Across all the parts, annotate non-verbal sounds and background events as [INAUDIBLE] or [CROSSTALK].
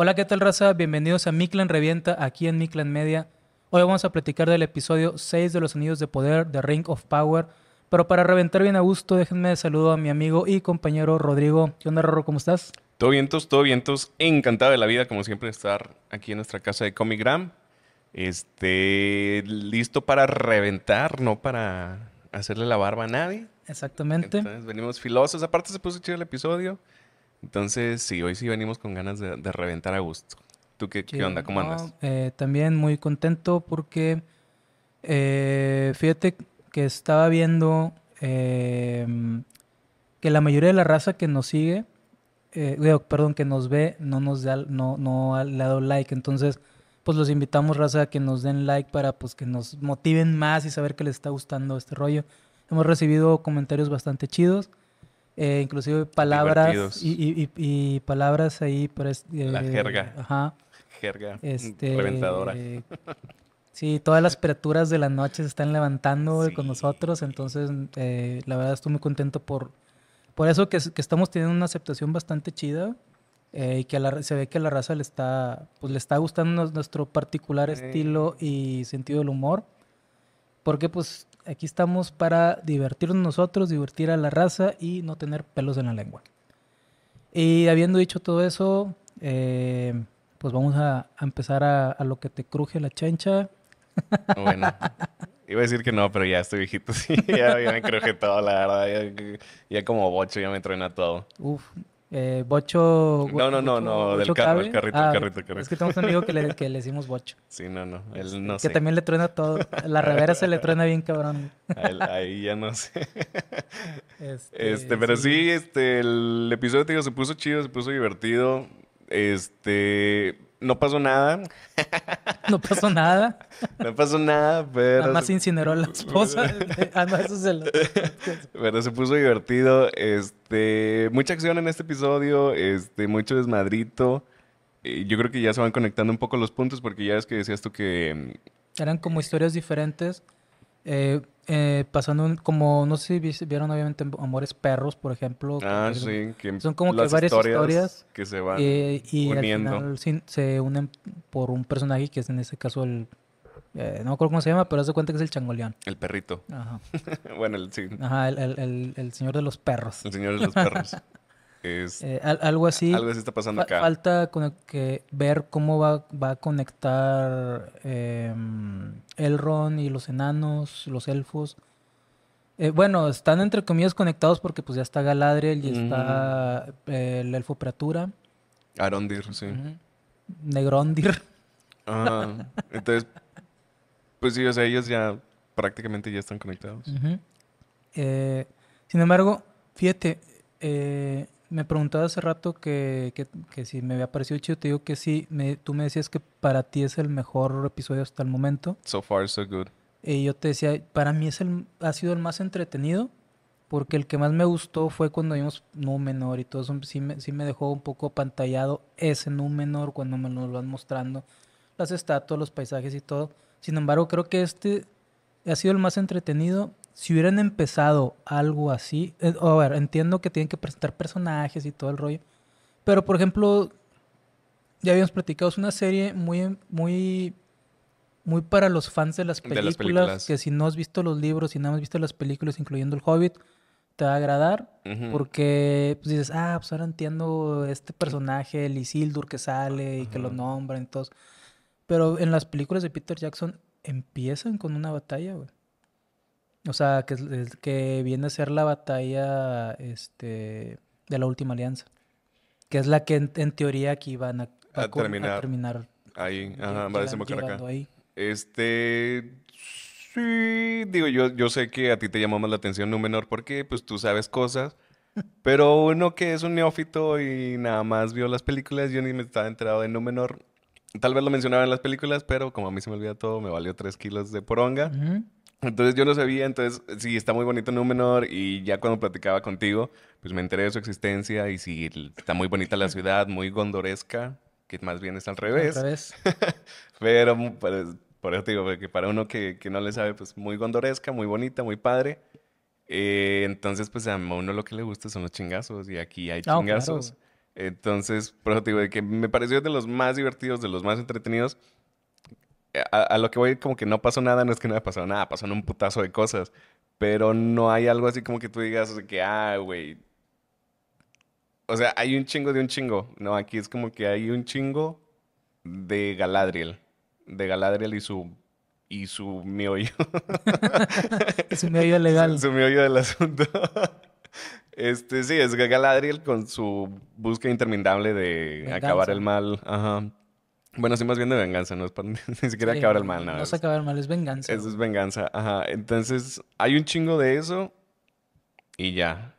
Hola, ¿qué tal raza? Bienvenidos a Mi Revienta aquí en Mi Media. Hoy vamos a platicar del episodio 6 de Los Anillos de Poder The Ring of Power. Pero para reventar bien a gusto, déjenme saludo a mi amigo y compañero Rodrigo. ¿Qué onda, Rorro? ¿Cómo estás? Todo vientos, todo vientos. Encantado de la vida, como siempre, estar aquí en nuestra casa de Comic Gram. Este, listo para reventar, no para hacerle la barba a nadie. Exactamente. Entonces venimos filosos. Aparte se puso chido el episodio. Entonces, sí, hoy sí venimos con ganas de, reventar a gusto. ¿Tú qué, onda? ¿Cómo andas? Eh, también muy contento porque eh, fíjate que estaba viendo em, que la mayoría de la raza que nos sigue, eh, perdón, que nos ve, no nos da, no, no le ha dado like. Entonces, pues los invitamos, raza, a que nos den like para pues que nos motiven más y saber que les está gustando este rollo. Hemos recibido comentarios bastante chidos. Eh, inclusive palabras y, palabras ahí eh, la jerga ajá jerga este, reventadora [LAUGHS] sí todas las criaturas de la noche se están levantando con nosotros entonces eh, la verdad estoy muy contento por por eso que, estamos teniendo una aceptación bastante chida y que se ve que a la raza le está pues le está gustando nuestro particular estilo y sentido del humor porque pues Aquí estamos para divertirnos nosotros, divertir a la raza y no tener pelos en la lengua. Y habiendo dicho todo eso, eh, pues vamos a, empezar a, lo que te cruje la chancha. Bueno, iba a decir que no, pero ya estoy viejito, [LAUGHS] sí, ya, me cruje todo, la verdad, ya, ya como bocho, ya me truena todo. Uf, eh, bocho. No, no, no, no, del carrito, del carrito, el ah, carrito. Es que tenemos un amigo que le, [LAUGHS] que le decimos bocho. Sí, no, no, él este, no que sé. Que también le truena todo. La revera se le truena bien cabrón. ahí ya no sé. [LAUGHS] Este, este, pero sí. este, el episodio, te digo, se puso chido, se puso divertido. Este, no pasó nada. No pasó nada. No pasó nada, pero. se incineró la esposa. Además [LAUGHS] ah, eso se Pero se puso divertido. Este. Mucha acción en este episodio. Este, mucho desmadrito. Eh, yo creo que ya se van conectando un poco los puntos, porque ya es que decías tú que. Mm, Eran como historias diferentes eh, eh, pasando como no sé si vieron obviamente Amores Perros por ejemplo ah, son como que varias historias, que se van y al final se unen por un personaje que es en ese caso el eh, no me acuerdo cómo se llama pero hace cuenta que es el changoleón el perrito Ajá. [LAUGHS] bueno el sí. Ajá, el, señor de los perros el señor de los perros [LAUGHS] Eh, algo así. Algo así está pasando acá. Falta que ver cómo va, va a conectar eh, Elrond y los enanos, los elfos. Eh, bueno, están entre comillas conectados porque pues ya está Galadriel y está el elfo Preatura Arondir, sí. Negrondir. Ah, entonces, pues sí, o sea, ellos ya prácticamente ya están conectados. Eh, sin embargo, fíjate, eh, me preguntaba hace rato que, que, si me había parecido chido. Te digo que sí. tú me decías que para ti es el mejor episodio hasta el momento. So far, so good. Y yo te decía, para mí es el, ha sido el más entretenido. Porque el que más me gustó fue cuando vimos Númenor y todo eso. Sí me, dejó un poco pantallado ese Númenor cuando me lo van mostrando. Las estatuas, los paisajes y todo. Sin embargo, creo que este ha sido el más entretenido si hubieran empezado algo así, eh, a ver, entiendo que tienen que presentar personajes y todo el rollo, pero por ejemplo, ya habíamos platicado, es una serie muy, muy, muy para los fans de las películas, que si no has visto los libros, y no has visto las películas, incluyendo El Hobbit, te va a agradar, porque pues, dices, ah, pues ahora entiendo este personaje, el Isildur que sale y que lo nombran, todo. Pero en las películas de Peter Jackson empiezan con una batalla, güey. O sea, que, viene a ser la batalla este, de la última alianza. Que es la que en, teoría aquí van a, terminar. Ahí, ajá, va a desembocar Este. Sí, digo, yo, yo sé que a ti te llamó más la atención Númenor porque pues tú sabes cosas. [LAUGHS] Pero uno que es un neófito y nada más vio las películas, yo ni me estaba enterado de Númenor. Tal vez lo mencionaba en las películas, pero como a mí se me olvida todo, me valió tres kilos de poronga. Entonces yo no sabía, entonces sí, está muy bonito Númenor y ya cuando platicaba contigo, pues me enteré de su existencia y sí, está muy bonita la ciudad, muy gondoresca, que más bien es al revés. [LAUGHS] Pero pues, por eso te digo, porque para uno que, que, no le sabe, pues muy gondoresca, muy bonita, muy padre. Eh, entonces, pues a uno lo que le gusta son los chingazos y aquí hay chingazos. Entonces, por eso te digo, que me pareció de los más divertidos, de los más entretenidos eh, a, lo que voy, como que no pasó nada, no es que no haya pasado nada, pasaron un putazo de cosas. Pero no hay algo así como que tú digas, que, ah, güey. O sea, hay un chingo de un chingo. No, aquí es como que hay un chingo de Galadriel. De Galadriel y su. Y su meollo. [LAUGHS] su meollo legal. Su, su del asunto. [LAUGHS] este, sí, es Galadriel con su búsqueda interminable de acabar el mal. Ajá bueno, sí, más bien de venganza, no es para, [LAUGHS] ni siquiera acabar el mal, nada. No se acabar el mal, es venganza. Eso es venganza, ajá. Entonces, hay un chingo de eso y ya.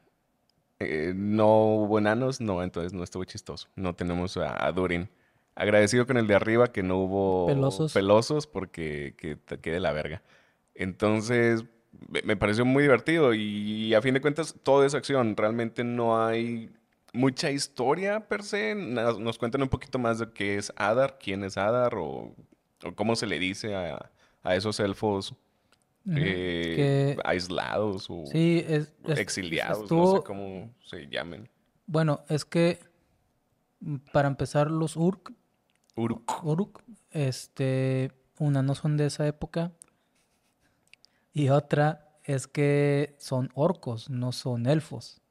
Eh, no hubo enanos, no, entonces no estuvo chistoso. No tenemos a, Durin. Agradecido con el de arriba que no hubo pelosos, pelosos porque que te quede la verga. Entonces, me, pareció muy divertido y, y a fin de cuentas, todo es acción. Realmente no hay mucha historia per se. Nos, cuentan un poquito más de qué es Adar, quién es Adar o, cómo se le dice a, esos elfos eh, aislados o exiliados, no sé cómo se llamen. Bueno, es que mm, para empezar los Urk, urk, este, una no son de esa época y otra es que son orcos, no son elfos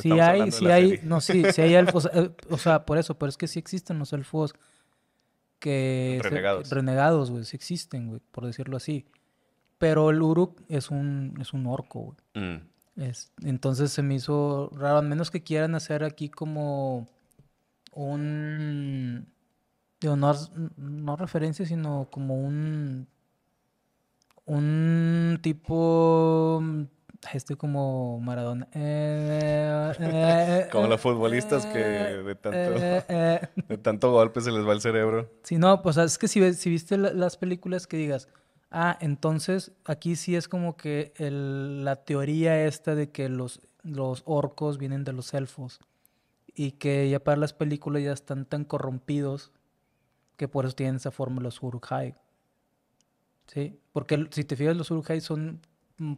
si hay, si hay, no, sí, si hay [LAUGHS] elfos, eh, o sea, por eso, pero es que sí existen los elfos que... Renegados. renegados, güey, sí existen, güey, por decirlo así. Pero el Uruk es un, es un orco, güey. Mm. entonces se me hizo raro, Al menos que quieran hacer aquí como un... Digo, no, no referencia, sino como un... Un tipo estoy como Maradona. Eh, eh, eh, [LAUGHS] como los futbolistas que [LAUGHS] de tanto, golpe se les va el cerebro. Sí, no, pues es que si, viste las películas que digas, ah, entonces aquí sí es como que la teoría esta de que los, orcos vienen de los elfos y que ya para las películas ya están tan corrompidos que por eso tienen esa forma los Urukhai. ¿Sí? Porque si te fijas, los Uruk-hai son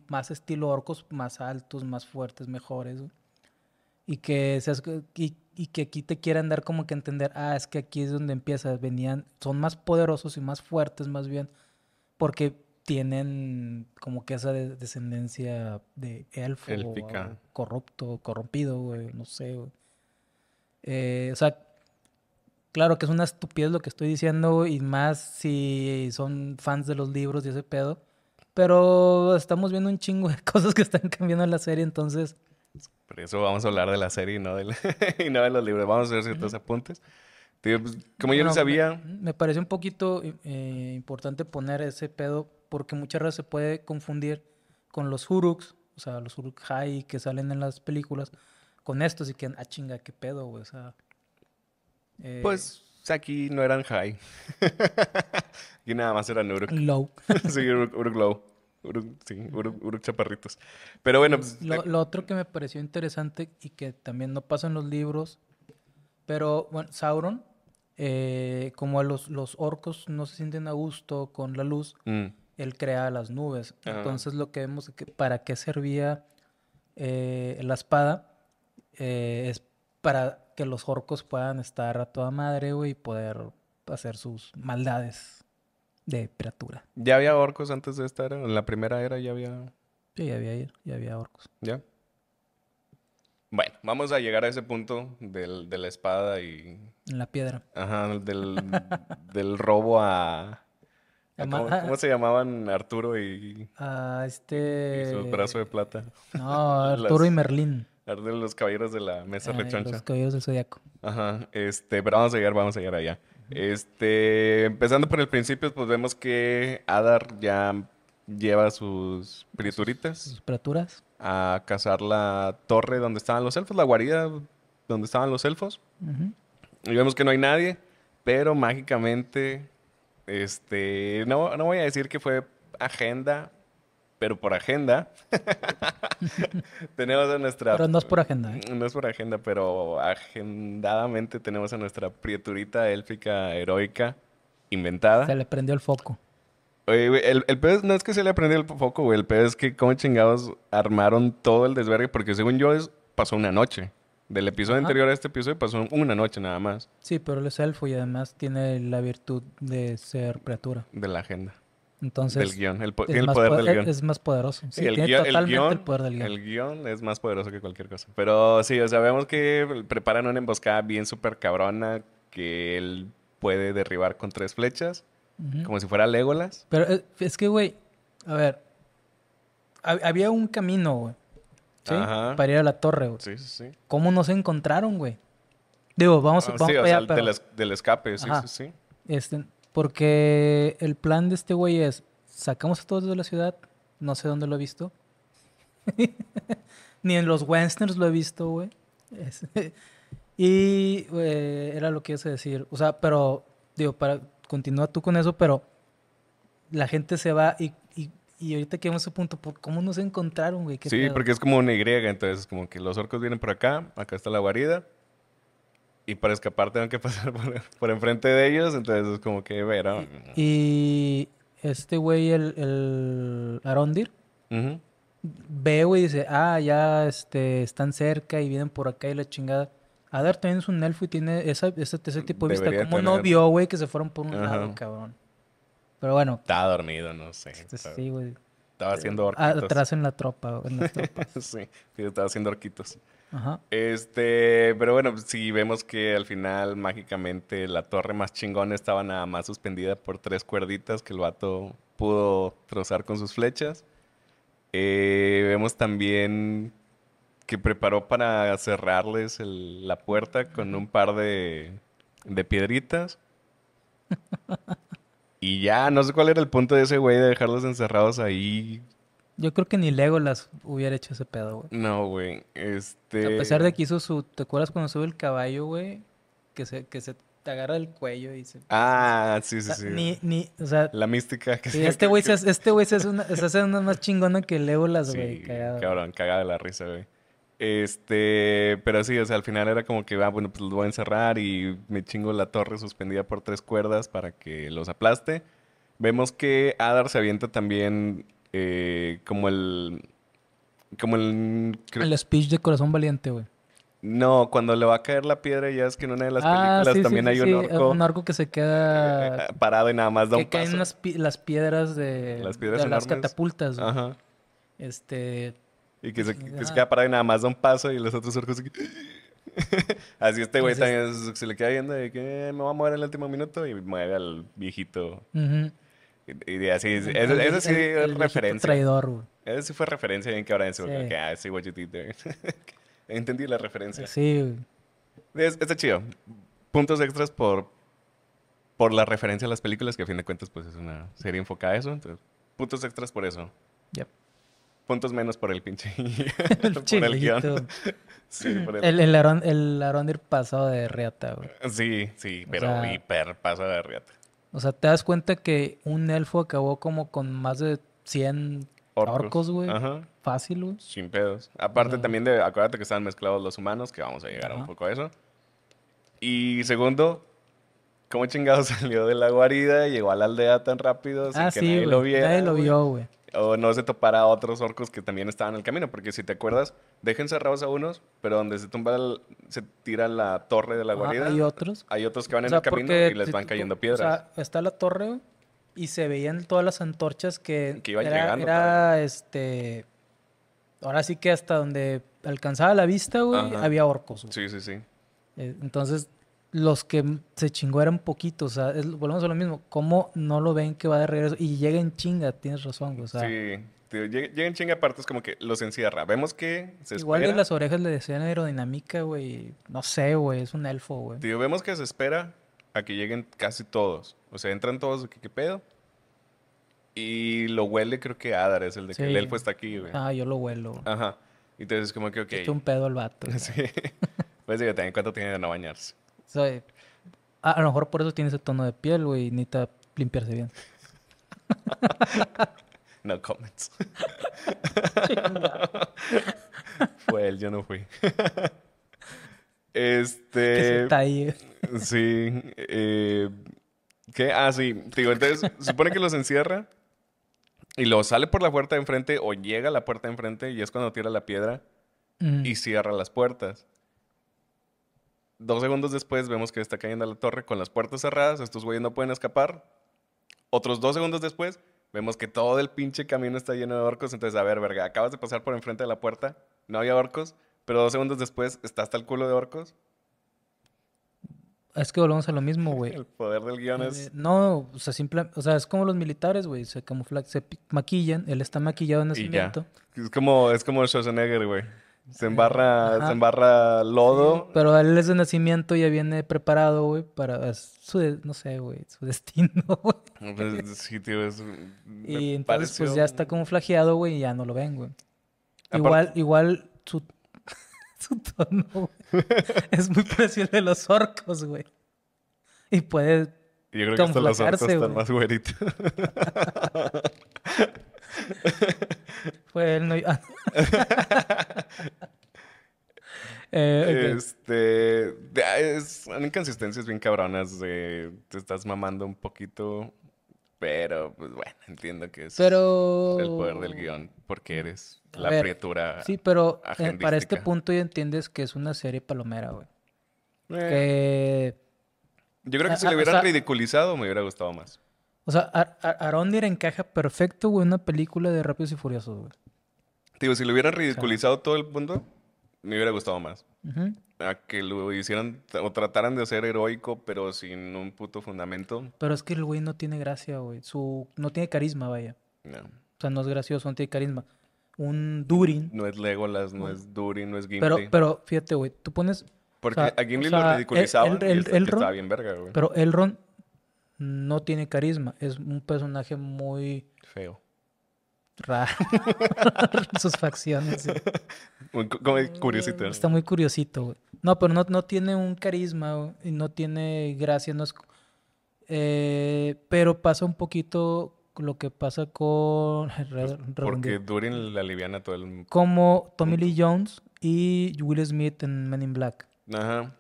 más estilo orcos, más altos, más fuertes, mejores. Y que, y, que aquí te quieran dar como que entender, ah, es que aquí es donde empiezas, venían, son más poderosos y más fuertes más bien, porque tienen como que esa descendencia de elfo, corrupto, corrompido, no sé, eh, o sea, claro que es una estupidez lo que estoy diciendo, y más si son fans de los libros y ese pedo, pero estamos viendo un chingo de [LAUGHS] cosas que están cambiando en la serie, entonces. Por eso vamos a hablar de la serie y no [LAUGHS] de, los libros. Vamos a hacer ciertos apuntes. Pues, como yo no, sabía. Me, parece un poquito eh, importante poner ese pedo porque muchas veces se puede confundir con los Huruks, o sea, los Huruk High que salen en las películas, con estos y que, ah, chinga, qué pedo, o sea. Eh, pues o sea, aquí no eran high. y [LAUGHS] nada más eran Uruk. Low. [LAUGHS] sí, Uruk, low. Uruk, sí, Uruk, chaparritos. Pero bueno. Pues, lo, otro que me pareció interesante y que también no pasa en los libros, pero bueno, Sauron, eh, como los, los orcos no se sienten a gusto con la luz, mm. él crea las nubes. Ah. Entonces lo que vemos es que para qué servía eh, la espada eh, es para que los orcos puedan estar a toda madre, güey, y poder hacer sus maldades de criatura. ¿Ya había orcos antes de esta era? ¿En la primera era ya había...? Sí, ya había, ya había orcos. ¿Ya? Bueno, vamos a llegar a ese punto del, de la espada y... La piedra. Ajá, del, [LAUGHS] del robo a... ¿cómo, se llamaban Arturo y... Ah, este... Y su brazo de plata. No, [LAUGHS] Arturo y Merlín de los caballeros de la mesa rechancha. Los caballeros del zodiaco. Ajá, este, pero vamos a llegar, vamos a llegar allá. Este, empezando por el principio, pues vemos que Adar ya lleva sus criaturitas. Sus, criaturas. A cazar la torre donde estaban los elfos, la guarida donde estaban los elfos. Y vemos que no hay nadie, pero mágicamente, este, no, no voy a decir que fue agenda, pero por agenda. [LAUGHS] tenemos a nuestra. Pero no es por agenda. ¿eh? No es por agenda, pero agendadamente tenemos a nuestra prieturita élfica heroica inventada. Se le prendió el foco. Oye, güey, el, el pedo no es que se le prendió el foco, güey. El pedo es que cómo chingados armaron todo el desvergue, porque según yo es, pasó una noche. Del episodio anterior a este episodio pasó una noche nada más. Sí, pero él es elfo y además tiene la virtud de ser criatura. De la agenda. Entonces, El, poder del e, guión. Es más poderoso. Sí, el guión, el, poder del guión. El guión es más poderoso que cualquier cosa. Pero sí, o sea, vemos que preparan una emboscada bien súper cabrona que él puede derribar con tres flechas, como si fuera Legolas. Pero eh, es que, güey, a ver, había un camino, güey, ¿sí? Para ir a la torre, güey. Sí, sí, sí. ¿Cómo no se encontraron, güey? Digo, vamos, a ah, vamos del, escape, sí, sí, sí. Este, porque el plan de este güey es, sacamos a todos de la ciudad, no sé dónde lo he visto. [LAUGHS] Ni en los Westerners lo he visto, güey. [LAUGHS] y era lo que iba a decir. O sea, pero, digo, para, continúa tú con eso, pero la gente se va y, ahorita quedamos a ese punto, ¿cómo nos encontraron, güey? Sí, porque es como una Y, entonces como que los orcos vienen por acá, acá está la guarida, y para escapar tengo que [LAUGHS] pasar por, enfrente de ellos, entonces es como que ver. Y este güey, el, el Arondir, ve, güey, y dice, ah, ya este, están cerca y vienen por acá y la chingada. Adar también es un elfo y tiene ese, tipo de vista. como no vio, güey, que se fueron por un lado, cabrón? Pero bueno. Estaba dormido, no sé. Este, sí, güey. Estaba haciendo orquitos. Atrás en la tropa, en las [LAUGHS] tropas. sí, estaba haciendo orquitos. Este, pero bueno, si pues, vemos que al final mágicamente la torre más chingona estaba nada más suspendida por tres cuerditas que el vato pudo trozar con sus flechas. Eh, vemos también que preparó para cerrarles la puerta con un par de, de piedritas. [LAUGHS] y ya, no sé cuál era el punto de ese güey de dejarlos encerrados ahí yo creo que ni las hubiera hecho ese pedo, güey. No, güey. Este. A pesar de que hizo su. ¿Te acuerdas cuando sube el caballo, güey? Que se, que se te agarra el cuello y se. Ah, sí, sí, sí. Ni, ni, o sea. La mística que se... Este, [LAUGHS] este güey se, este se hace una, más chingona que Legolas, las güey. Cagado. Cabrón, cagada la risa, güey. Este, pero sí, o sea, al final era como que, ah, bueno, pues los voy a encerrar y me chingo la torre suspendida por tres cuerdas para que los aplaste. Vemos que Adar se avienta también eh, como el... Como el... El speech de Corazón Valiente, güey. No, cuando le va a caer la piedra, ya es que en una de las ah, películas también hay un orco. Sí, un orco que se queda [LAUGHS] parado y nada más da un paso. Que caen las, las, piedras de las, catapultas. Güey. Ajá. Este. Y que se, pues, queda parado y nada más da un paso y los otros orcos. Así [LAUGHS] este güey también se le queda viendo de que me va a mover en el último minuto y mueve al viejito. Ajá. Y, así, eso, sí es referencia. traidor, Eso sí fue referencia bien que ahora en su. I ah, see what you did there. [LAUGHS] Entendí la referencia. Sí, Es, está chido. Puntos extras por, por la referencia a las películas, que a fin de cuentas, pues es una serie enfocada a eso. Entonces, puntos extras por eso. Puntos menos por el pinche. [LAUGHS] el por el guión. [LAUGHS] sí, el... el, el, pasó de riata, güey. Sí, sí, pero hiper pasó de riata. O sea, te das cuenta que un elfo acabó como con más de 100 orcos, güey. Fácil, güey. Sin pedos. Aparte también de, acuérdate que estaban mezclados los humanos, que vamos a llegar un poco a eso. Y segundo, ¿cómo chingado [LAUGHS] salió de la guarida y llegó a la aldea tan rápido? Sin ah, que sí, nadie lo viera, nadie lo vio, güey o no se topara a otros orcos que también estaban en el camino, porque si te acuerdas, dejen cerrados a unos, pero donde se tumba, se tira la torre de la guarida. hay otros. Hay otros que van en el camino y les van cayendo piedras. está la torre y se veían todas las antorchas que, iban llegando. este. Ahora sí que hasta donde alcanzaba la vista, güey, había orcos. Sí, sí, sí. Eh, entonces, los que se chingó eran poquitos. O sea, volvemos a lo mismo. ¿Cómo no lo ven que va de regreso? Y llegan chinga, tienes razón. O sea, sí, llegan chinga aparte es como que los encierra. Vemos que se espera. Igual las orejas le decían aerodinámica, güey. No sé, güey. Es un elfo, güey. Tío, vemos que se espera a que lleguen casi todos. O sea, entran todos. ¿Qué, qué pedo? Y lo huele, creo que Adar es el de que el elfo está aquí, güey. Ah, yo lo huelo. Ajá. Entonces, como que, ok. es un pedo al vato. [LAUGHS] sí. pues, también cuánto tiene de no bañarse a, lo mejor por eso tiene ese tono de piel, güey, necesita limpiarse bien. [LAUGHS] no comments. [LAUGHS] Fue él, yo no fui. [LAUGHS] este. sí. Eh, ¿Qué? Ah, sí. Digo, entonces, supone que los encierra y lo sale por la puerta de enfrente o llega a la puerta de enfrente y es cuando tira la piedra mm. y cierra las puertas. Dos segundos después vemos que está cayendo la torre con las puertas cerradas, estos güeyes no pueden escapar. Otros dos segundos después vemos que todo el pinche camino está lleno de orcos, entonces, a ver, verga, acabas de pasar por enfrente de la puerta, no había orcos, pero dos segundos después está hasta el culo de orcos. Es que volvemos a lo mismo, güey. [LAUGHS] El poder del guión es... Eh, no, o sea, simple, o es como los militares, güey. Se camuflan, se maquillan. Él está maquillado en ese momento. Es como, es como Schwarzenegger, güey. Se embarra, se embarra lodo. pero él es de nacimiento y ya viene preparado, güey, para su, no sé, güey, su destino, [LAUGHS] güey. Pues, sí, tío, Y entonces, pues ya está como flageado, güey, y ya no lo ven, güey. Igual, igual su, [LAUGHS] su tono, güey, [LAUGHS] es muy parecido al de los orcos, güey. Y puede. Yo creo que hasta los orcos están más güeritos. [LAUGHS] Fue él, [LAUGHS] [LAUGHS] eh, Este. Es, son inconsistencias bien cabronas. te estás mamando un poquito. Pero, pues bueno, entiendo que es el poder del guión, porque mm, eres la criatura. Sí, pero eh, para este punto ya entiendes que es una serie palomera, güey. Eh. Yo creo que si le hubieran ridiculizado me hubiera gustado más. O sea, Arondir encaja perfecto, güey, una película de Rápidos y Furiosos, güey. Digo, si lo hubieran ridiculizado todo el mundo, me hubiera gustado más. A que lo hicieran o trataran de hacer heroico, pero sin un puto fundamento. Pero es que el güey no tiene gracia, güey. Su, no tiene carisma, vaya. O sea, no es gracioso, no tiene carisma. Un Durin. No es Legolas, no, no es Durin, no es Gimli. Pero, pero fíjate, güey, tú pones... Porque a Gimli lo ridiculizaban el, el, el, Ron, estaba bien verga, güey. Pero el Ron no tiene carisma. Es un personaje muy... Feo. Raro. [LAUGHS] Sus facciones. [LAUGHS] curiosito. Está muy curiosito, No, pero no, no tiene un carisma, y no tiene gracia, eh, pero pasa un poquito lo que pasa con... [LAUGHS] Pues, porque Durin la liviana todo el... mundo. Como Tommy Lee Jones y Will Smith en Men in Black.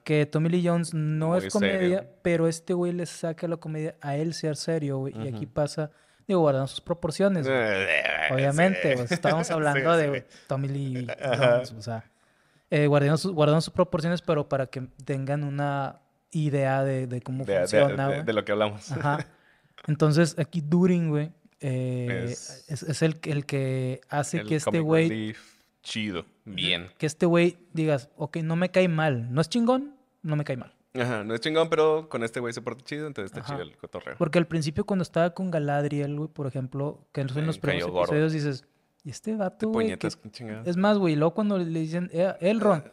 Que Tommy Lee Jones no es comedia, pero este güey le saca la comedia a él ser serio, güey. Y aquí pasa, digo, guardando sus proporciones. [LAUGHS] Obviamente, estamos hablando de Tommy Lee Jones, o sea, eh, guardando, sus, guardando sus proporciones, pero para que tengan una idea de, cómo funciona. De, lo que hablamos. Ajá. Entonces, aquí During, güey, eh, es, el, que hace que este güey chido. Bien. Que este güey digas, ok, no me cae mal. No es chingón, no me cae mal. Ajá, no es chingón, pero con este güey se porta chido, entonces está chido el cotorreo. Porque al principio cuando estaba con Galadriel, güey, por ejemplo, que en los primeros episodios, dices, y este vato, güey. Es más, güey, luego cuando le dicen, eh, Elrond, eh,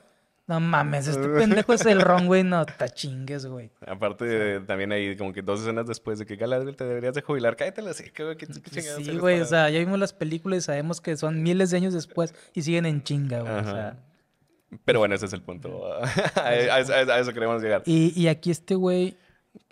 no mames, este [LAUGHS] pendejo es el Ron, güey. No, te chingues, güey. Aparte, también hay como que dos escenas después de que Galadriel te deberías de jubilar. Cállate la seca, güey. sí, güey. O sea, ya vimos las películas y sabemos que son miles de años después y siguen en chinga, güey. O sea. Pero bueno, ese es el punto. [LAUGHS] a, eso, queremos llegar. Y, aquí este güey,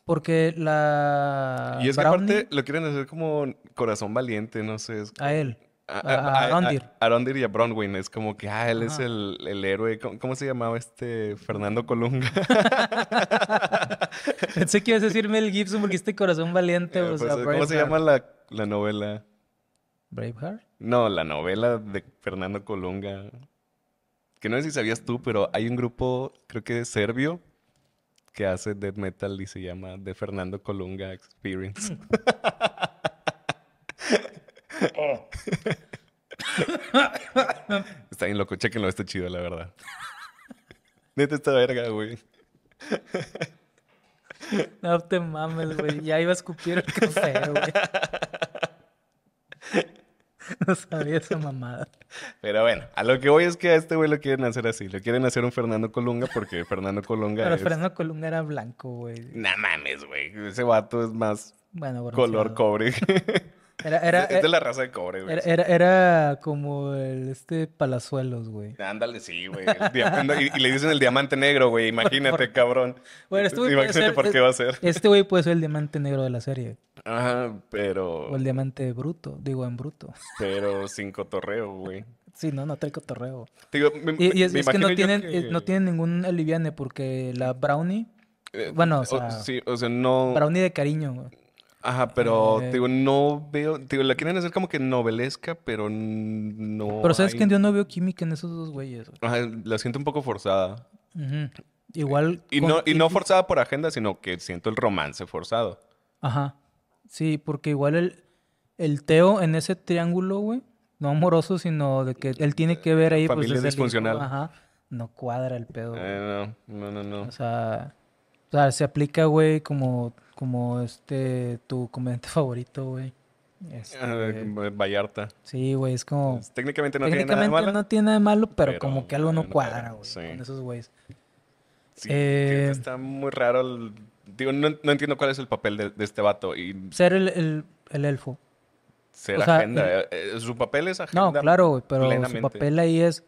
porque la. Y es que aparte lo quieren hacer como corazón valiente, no sé. A él a, Arondir. y a Bronwyn. Es como que, ah, él es el, el héroe. ¿Cómo, se llamaba este Fernando Colunga? [LAUGHS] Pensé que ibas a decirme el Gibson porque este corazón valiente. Eh, pues, ¿Cómo se llama la, la, novela? ¿Braveheart? No, la novela de Fernando Colunga. Que no sé si sabías tú, pero hay un grupo, creo que serbio, que hace death metal y se llama The Fernando Colunga Experience. Mm. [LAUGHS] loco. Chequenlo, está chido, la verdad. [LAUGHS] Neta esta verga, güey. No te mames, güey. Ya iba a escupir el café, güey. No sabía esa mamada. Pero bueno, a lo que voy es que a este güey lo quieren hacer así. Lo quieren hacer un Fernando Colunga porque Fernando Colunga Pero Fernando Colunga era blanco, güey. No mames, güey. Ese vato es más bueno, color cobre. [LAUGHS] Era, era, es de eh, la raza de cobre, güey. Era, como el este palazuelos, güey. Ándale, sí, güey. y, le dicen el diamante negro, güey. Imagínate, cabrón. este Imagínate por qué va a ser. Este güey puede ser el diamante negro de la serie. Ajá, pero. O el diamante bruto, digo en bruto. Pero sin cotorreo, güey. Sí, no, no trae cotorreo. y, es, que, no tienen, eh, no tienen ningún aliviane porque la brownie. Eh, bueno, o sea, sí, o sea, no. Brownie de cariño, güey. Ajá, pero ah, digo, no veo, digo, la quieren hacer como que novelesca, pero no. Pero sabes que yo no veo química en esos dos güeyes. Ajá, la siento un poco forzada. Igual. Y, no, y no forzada por agenda, sino que siento el romance forzado. Ajá. Sí, porque igual el, el Teo en ese triángulo, güey, no amoroso, sino de que él tiene que ver ahí. Pues, Familia disfuncional. ajá. No cuadra el pedo. Eh, no, no, no, no. O sea, o sea, se aplica, güey, como como este, tu comediante [LAUGHS] favorito, güey. Este, ah, Vallarta. Sí, güey, es como. técnicamente no tiene nada de malo. no tiene nada malo, pero, como que algo no, cuadra, güey, con esos güeyes. Eh, está muy raro. digo, no, entiendo cuál es el papel de, este vato. Y... Ser el, el, elfo. Ser agenda. Eh, eh, su papel es agenda. No, claro, güey, pero su papel ahí es.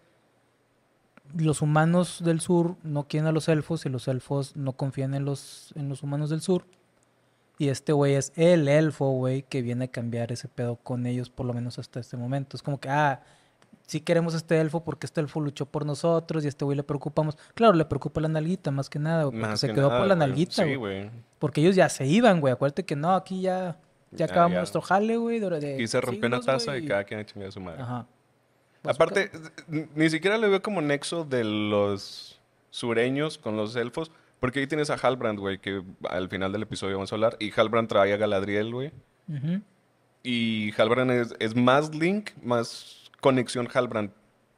Los humanos del sur no quieren a los elfos y los elfos no confían en los, en los humanos del sur. Y este güey es el elfo, güey, que viene a cambiar ese pedo con ellos, por lo menos hasta este momento. Es como que, ah, sí queremos a este elfo porque este elfo luchó por nosotros y a este güey le preocupamos. Claro, le preocupa la nalguita más que nada, se quedó por la nalguita, Sí, güey. Porque ellos ya se iban, güey. Acuérdate que no, aquí ya, ya acabamos nuestro jale, güey. Y se rompió la taza y cada quien ha miedo a su madre. Aparte, ni siquiera le veo como nexo de los sureños con los elfos, porque ahí tienes a Halbrand, güey, que al final del episodio vamos a hablar. Y Halbrand trae a Galadriel, güey. Y Halbrand es, más Link, más conexión Halbrand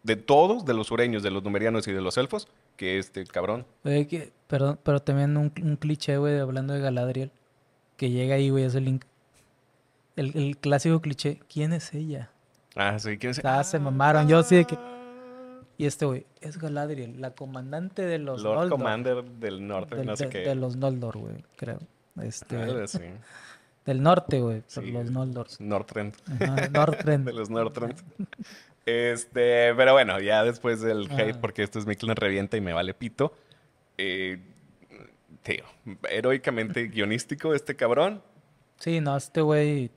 de todos, de los sureños, de los numerianos y de los elfos, que este cabrón. Güey, que, perdón, pero también un, cliché, güey, hablando de Galadriel, que llega ahí, güey, hace Link. El, clásico cliché, ¿quién es ella? Ah, sí, ¿quién es ah, ella? Ah, se mamaron. Yo sí que... Y este güey, es Galadriel, la comandante de los Lord Commander del norte, de, los Noldor, güey, creo. Este, ah, sí. Del norte, güey, los Noldor. Northrend. [LAUGHS] de los Northrend. Este, pero bueno, ya después del ah. hate, porque esto es mi clan revienta y me vale pito. Eh, tío, heroicamente guionístico este cabrón. Sí, no, este güey...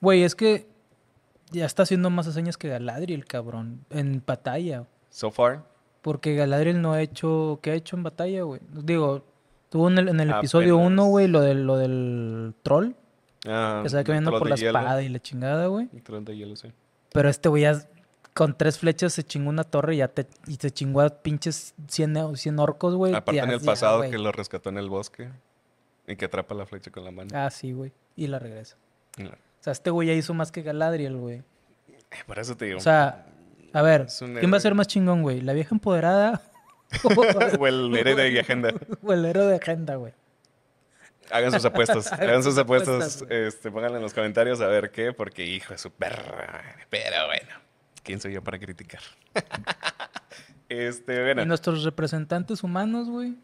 Güey, es que ya está haciendo más hazañas que Galadriel, cabrón, en batalla. So far. Porque Galadriel no ha hecho, ¿qué ha hecho en batalla, güey? Digo, tuvo en el, episodio 1, güey, lo, de, lo del troll. Ah, que se que caminando por la espada y la chingada, güey. El troll de hielo, sí. Pero este güey ya con tres flechas se chingó una torre y, ya te, y se chingó a pinches 100, 100 orcos, güey. Aparte en el pasado que lo rescató en el bosque y que atrapa la flecha con la mano. Ah, sí, güey. Y la regresa. O sea, este güey ya hizo más que Galadriel, güey. Eh, por eso te digo. O sea, a ver, ¿quién va a ser más chingón, güey? ¿La vieja empoderada? [LAUGHS] o el héroe de agenda. o el heredero de agenda, güey. Hagan sus apuestas, [LAUGHS] hagan sus apuestas, este, pónganle en los comentarios a ver qué, porque hijo es su perra. Pero bueno, ¿quién soy yo para criticar? [LAUGHS] este, bueno. ¿Y nuestros representantes humanos, güey?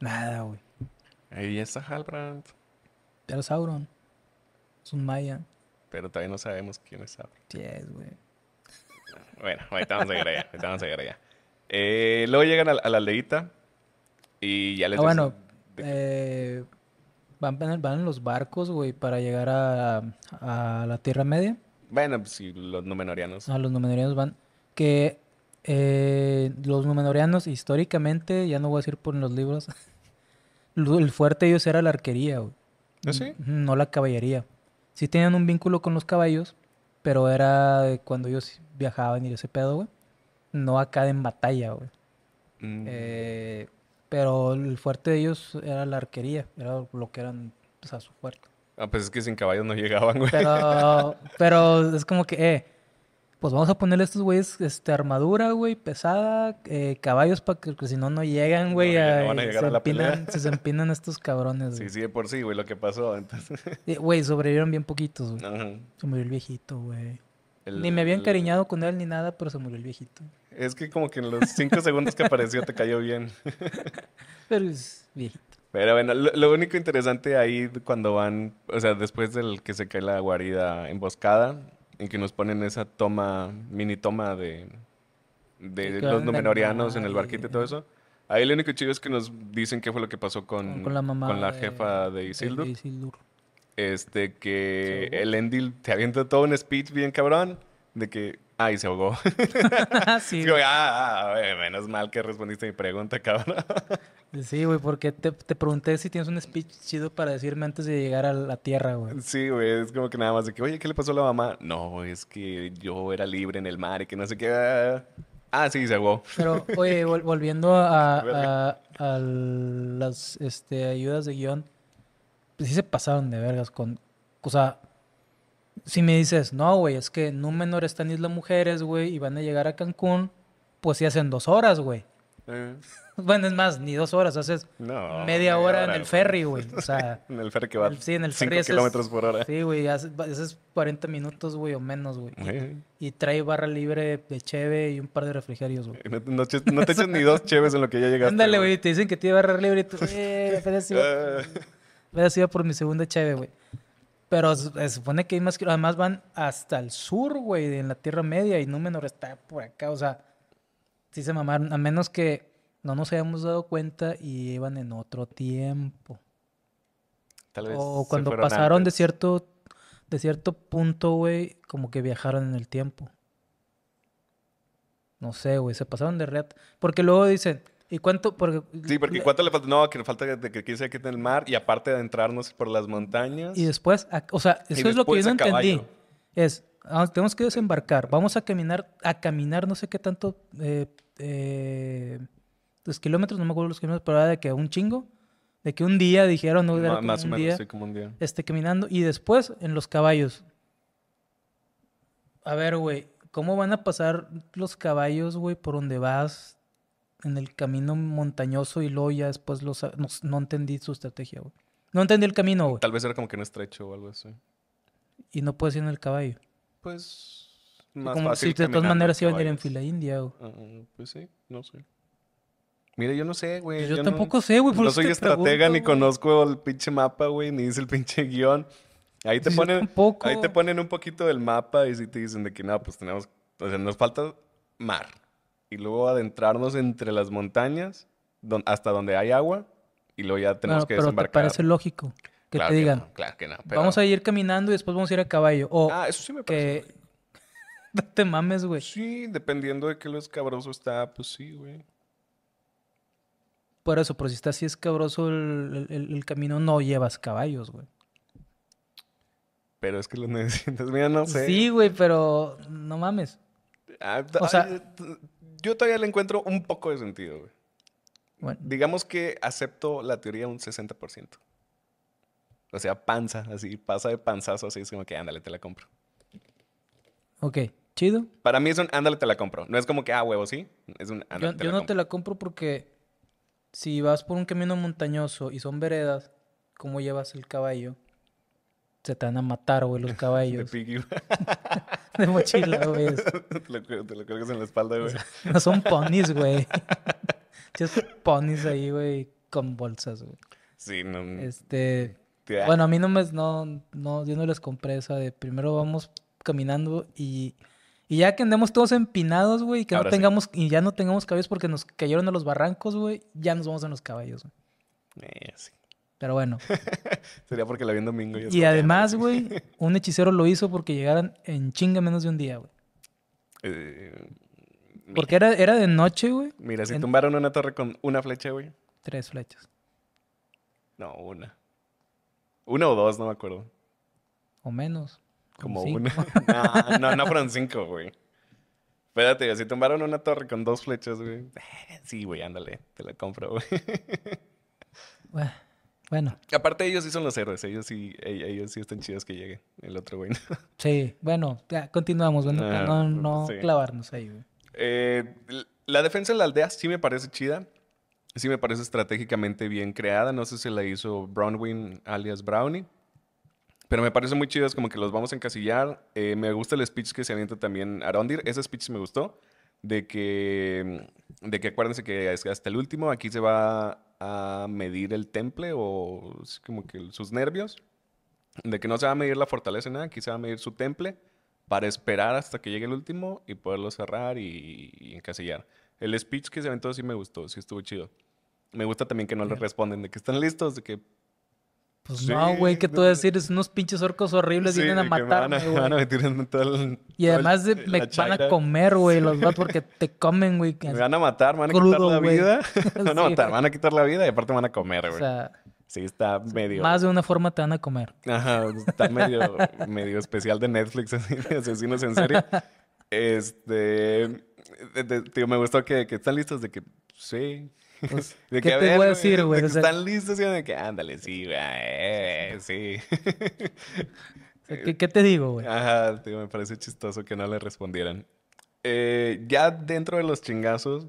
Nada, güey. Ahí está Halbrand. Sauron. Es un maya. Pero todavía no sabemos quién es Sí es, güey. Bueno, ahorita vamos a llegar allá. vamos a llegar eh, luego llegan a, la aldeita y ya les... Ah, bueno, eh, van, van en los barcos, güey, para llegar a, a, la Tierra Media. Bueno, pues sí, los numenorianos. Ah, los numenorianos van. Que eh, los numenorianos históricamente, ya no voy a decir por los libros, [LAUGHS] el fuerte de ellos era la arquería, güey. ¿Ah, ¿Sí? No la caballería sí tenían un vínculo con los caballos, pero era cuando ellos viajaban y ese pedo, güey. No acá en batalla, güey. Mm. Eh, pero el fuerte de ellos era la arquería, era lo que eran, o pues, sea, su fuerte. Ah, pues es que sin caballos no [LAUGHS] llegaban, güey. Pero, pero es como que, eh, pues vamos a ponerle a estos güeyes este, armadura, güey, pesada, eh, caballos para que, si no, no llegan, güey. Eh, se a la empinan, Se, empinan estos cabrones, güey. Sí, sí, por sí, güey, lo que pasó. Entonces... Eh, güey, sobrevivieron bien poquitos, güey. Se murió el viejito, güey. ni me había encariñado con él ni nada, pero se murió el viejito. Es que como que en los cinco segundos que apareció te cayó bien. [LAUGHS] pero es viejito. Pero bueno, lo, único interesante ahí cuando van, o sea, después del que se cae la guarida emboscada, en que nos ponen esa toma, mini toma de, de los numenorianos en el ah, barquito y todo eso. Ahí lo único chido es que nos dicen qué fue lo que pasó con, la, jefa de Isildur. Este, que el Endil te avienta todo un speech bien cabrón de que Ay, se ahogó. [LAUGHS] ah, ah menos mal que respondiste mi pregunta, cabrón. [LAUGHS] sí, güey, porque te, pregunté si tienes un speech chido para decirme antes de llegar a la tierra, güey. Sí, güey, es como que nada más de que, oye, ¿qué le pasó a la mamá? No, es que yo era libre en el mar y que no sé qué. Ah, sí, se ahogó. Pero, oye, [LAUGHS] volviendo a, las este, ayudas de guión, pues sí se pasaron de vergas con. O sea, si me dices, no, güey, es que Númenor está están Isla Mujeres, güey, y van a llegar a Cancún, pues sí hacen dos horas, güey. Eh. [LAUGHS] Bueno, es más, ni dos horas, haces media, hora, en el ferry, güey. O [LAUGHS] sea, en el ferry que va. sí, en el ferry. kilómetros por hora. Sí, güey, haces, 40 minutos, güey, o menos, güey. Y, trae barra libre de cheve y un par de refrigerios, güey. Eh, no, te echas ni dos cheves en lo que ya llegaste. Ándale, güey, te dicen que tiene barra libre y tú, [LAUGHS] eh, sí. Ah. iba, por mi segunda cheve, güey. Pero eh, se supone que hay más que Además van hasta el sur, güey, en la Tierra Media y Númenor está por acá. O sea, sí se mamaron. A menos que no nos hayamos dado cuenta y iban en otro tiempo. Tal vez. O cuando pasaron de cierto, de cierto punto, güey, como que viajaron en el tiempo. No sé, güey, se pasaron de red. Porque luego dicen, ¿Y cuánto? sí, porque ¿cuánto le falta? No, que le falta de que quise en el mar y aparte de entrarnos por las montañas. Y después, o sea, eso es lo que yo no entendí. Es, ah, tenemos que desembarcar, vamos a caminar, a caminar no sé qué tanto, los eh, eh, pues, kilómetros, no me acuerdo los kilómetros, pero de que un chingo. De que un día dijeron, no, era más o menos, sí, como un día. Este, caminando. Y después, en los caballos. A ver, güey, ¿cómo van a pasar los caballos, güey, por donde vas? en el camino montañoso y lo ya después los, no, entendí su estrategia, güey. No entendí el camino, güey. Tal vez era como que no estrecho o algo así. Y no puedes ir en el caballo. Pues. Más como si de todas maneras iban a ir en fila india, güey. Ah, ah, pues sí, no sé. Mire, yo no sé, güey. Pues yo, tampoco sé, güey. No soy estratega ni conozco el pinche mapa, güey, ni hice el [LAUGHS] pinche guión. Ahí te, ponen, ahí te ponen un poquito del mapa y sí te dicen de que, no, pues tenemos, o sea, nos falta mar y luego adentrarnos entre las montañas hasta donde hay agua y luego ya tenemos que desembarcar. Pero parece lógico que te digan, vamos a ir caminando y después vamos a ir a caballo. ah, eso sí me parece. Que... [LAUGHS] no te mames, güey. Sí, dependiendo de qué lo escabroso está, pues sí, güey. Por eso, por si está así escabroso el, el, camino, no llevas caballos, güey. Pero es que los [LAUGHS] necesitas. Mira, no sé. Sí, güey, pero no mames. Ah, o sea, yo todavía le encuentro un poco de sentido, Bueno. Digamos que acepto la teoría un 60%. O sea, panza, así, pasa de panzazo, así es como que ándale, te la compro. Ok, chido. Para mí es un ándale, te la compro. No es como que, ah, huevo, sí. Es un ándale, yo, yo no te la compro porque si vas por un camino montañoso y son veredas, ¿cómo llevas el caballo? Se te van a matar, güey, los [LAUGHS] caballos. [LAUGHS] [LAUGHS] de mochila, güey. Te lo, te lo cargas en la espalda, güey. No son ponis, güey. Son [LAUGHS] ponis ahí, güey, con bolsas, güey. Sí, no. Este. Bueno, a mí no me. No, no, yo no les compré eso de primero vamos caminando y. Y ya que andemos todos empinados, güey, que no tengamos, y ya no tengamos caballos porque nos cayeron a los barrancos, güey, ya nos vamos en los caballos, güey. Eh, sí. Pero bueno. [LAUGHS] Sería porque la vi en domingo. Y, además, güey, [LAUGHS] un hechicero lo hizo porque llegaran en chinga menos de un día, güey. Eh, porque era, era de noche, güey. Mira, si tumbaron una torre con una flecha, güey. Tres flechas. No, una. Una o dos, no me acuerdo. O menos. Como, una. [LAUGHS] no, no, no fueron cinco, güey. Espérate, si tumbaron una torre con dos flechas, güey. Eh, sí, güey, ándale, te la compro, güey. Bueno. Aparte ellos sí son los héroes, ellos sí, e, ellos sí están chidos que llegue el otro güey. [LAUGHS] Sí, bueno, ya continuamos, bueno, ah, no, clavarnos ahí. Eh, la defensa de la aldea sí me parece chida, sí me parece estratégicamente bien creada, no sé si la hizo Brownwing alias Brownie, pero me parece muy chida, es como que los vamos a encasillar. Eh, me gusta el speech que se avienta también Arondir, ese speech me gustó, de que, de que acuérdense que hasta el último aquí se va a medir el temple o como que sus nervios, de que no se va a medir la fortaleza ni nada, aquí se va a medir su temple para esperar hasta que llegue el último y poderlo cerrar y, encasillar. El speech que se aventó sí me gustó, sí estuvo chido. Me gusta también que no le responden de que están listos, de que pues no, güey, que tú decir, es unos pinches orcos horribles vienen a matarme, güey. van a Y además me van a comer, güey, los dos, porque te comen, güey. Me van a matar, me van a quitar la vida. me van a van a quitar la vida y aparte me van a comer, güey. O sea, sí, está medio. Más de una forma te van a comer. Ajá, está medio, [LAUGHS] especial de Netflix, [LAUGHS] así, de asesinos en serie. [LAUGHS] Este. tío, me gustó que, que están listos de que sí. Pues, [LAUGHS] ¿Qué te voy a decir, güey? están listos y de que ándale, sí, güey, eh, sí. [LAUGHS] ¿qué, te digo, güey? Ajá, me parece chistoso que no le respondieran. Eh, ya dentro de los chingazos,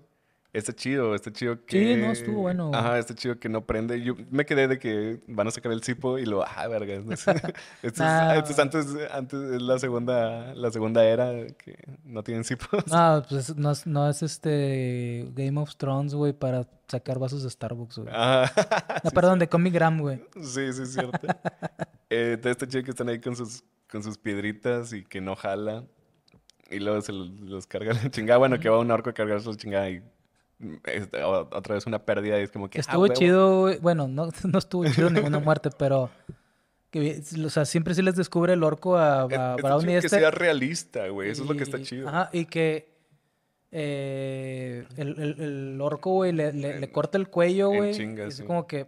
este chido, está chido que. Sí, no, estuvo bueno. Ajá, está chido que no prende. Yo me quedé de que van a sacar el cipo y lo, ah, verga. [LAUGHS] [LAUGHS] esto, es, antes, es la segunda, era que no tienen cipos. No, pues no, no es este Game of Thrones, güey, para sacar vasos de Starbucks, güey. Ajá. No, [LAUGHS] perdón, de Comic Gram, güey. Sí, sí, es cierto. eh, este chido que están ahí con sus, con sus piedritas y que no jala. Y luego se los, los carga la chingada. Bueno, que va un orco a cargarse la chingada y este, otra vez una pérdida y es como que... Estuvo ah, chido, bueno, [LAUGHS] no, estuvo chido ninguna muerte, pero... Que, o sea, siempre sí les descubre el orco a, Brown y Que este. sea realista, güey. Eso es lo que está chido. Ajá, y que eh, el, orco, güey, le, corta el cuello, güey. Es como que,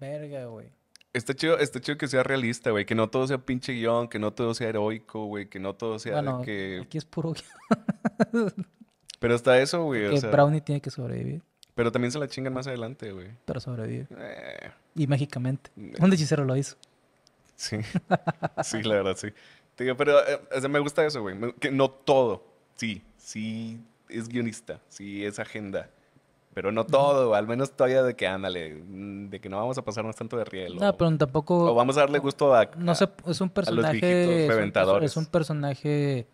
verga, güey. Está chido, que sea realista, güey. Que no todo sea pinche guión, que no todo sea heroico, güey. Que no todo sea que... aquí es puro guión. [LAUGHS] Pero está eso, güey. Que Brownie tiene que sobrevivir. Pero también se la chingan más adelante, güey. Pero sobrevive. Eh. Y mágicamente. Eh. Un hechicero lo hizo. Sí. [LAUGHS] sí, la verdad, sí. pero eh, me gusta eso, güey. Que no todo. Sí, sí es guionista. Sí es agenda. Pero no todo, al menos todavía de que ándale, mm, de que no vamos a pasarnos tanto de riel. No, pero tampoco. O vamos a darle gusto a. No sé, es un personaje. A los es, es un personaje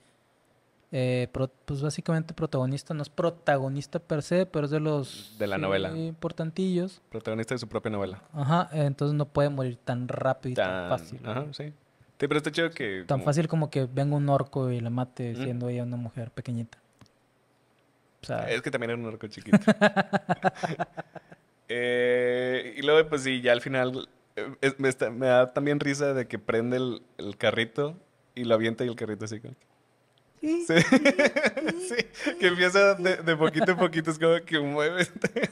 eh, pues básicamente protagonista, no es protagonista per se, pero es de los... De la novela. Importantillos. Protagonista de su propia novela. Ajá, entonces no puede morir tan rápido y tan, fácil. Ajá, sí. Sí, pero está chido que... Tan fácil como que venga un orco y la mate siendo ella una mujer pequeñita. es que también era un orco chiquito. [LAUGHS] Eh, y luego, pues sí, ya al final eh, me, da también risa de que prende el, carrito y lo avienta y el carrito así [LAUGHS] Sí, que empieza de, poquito en poquito, es como que mueve este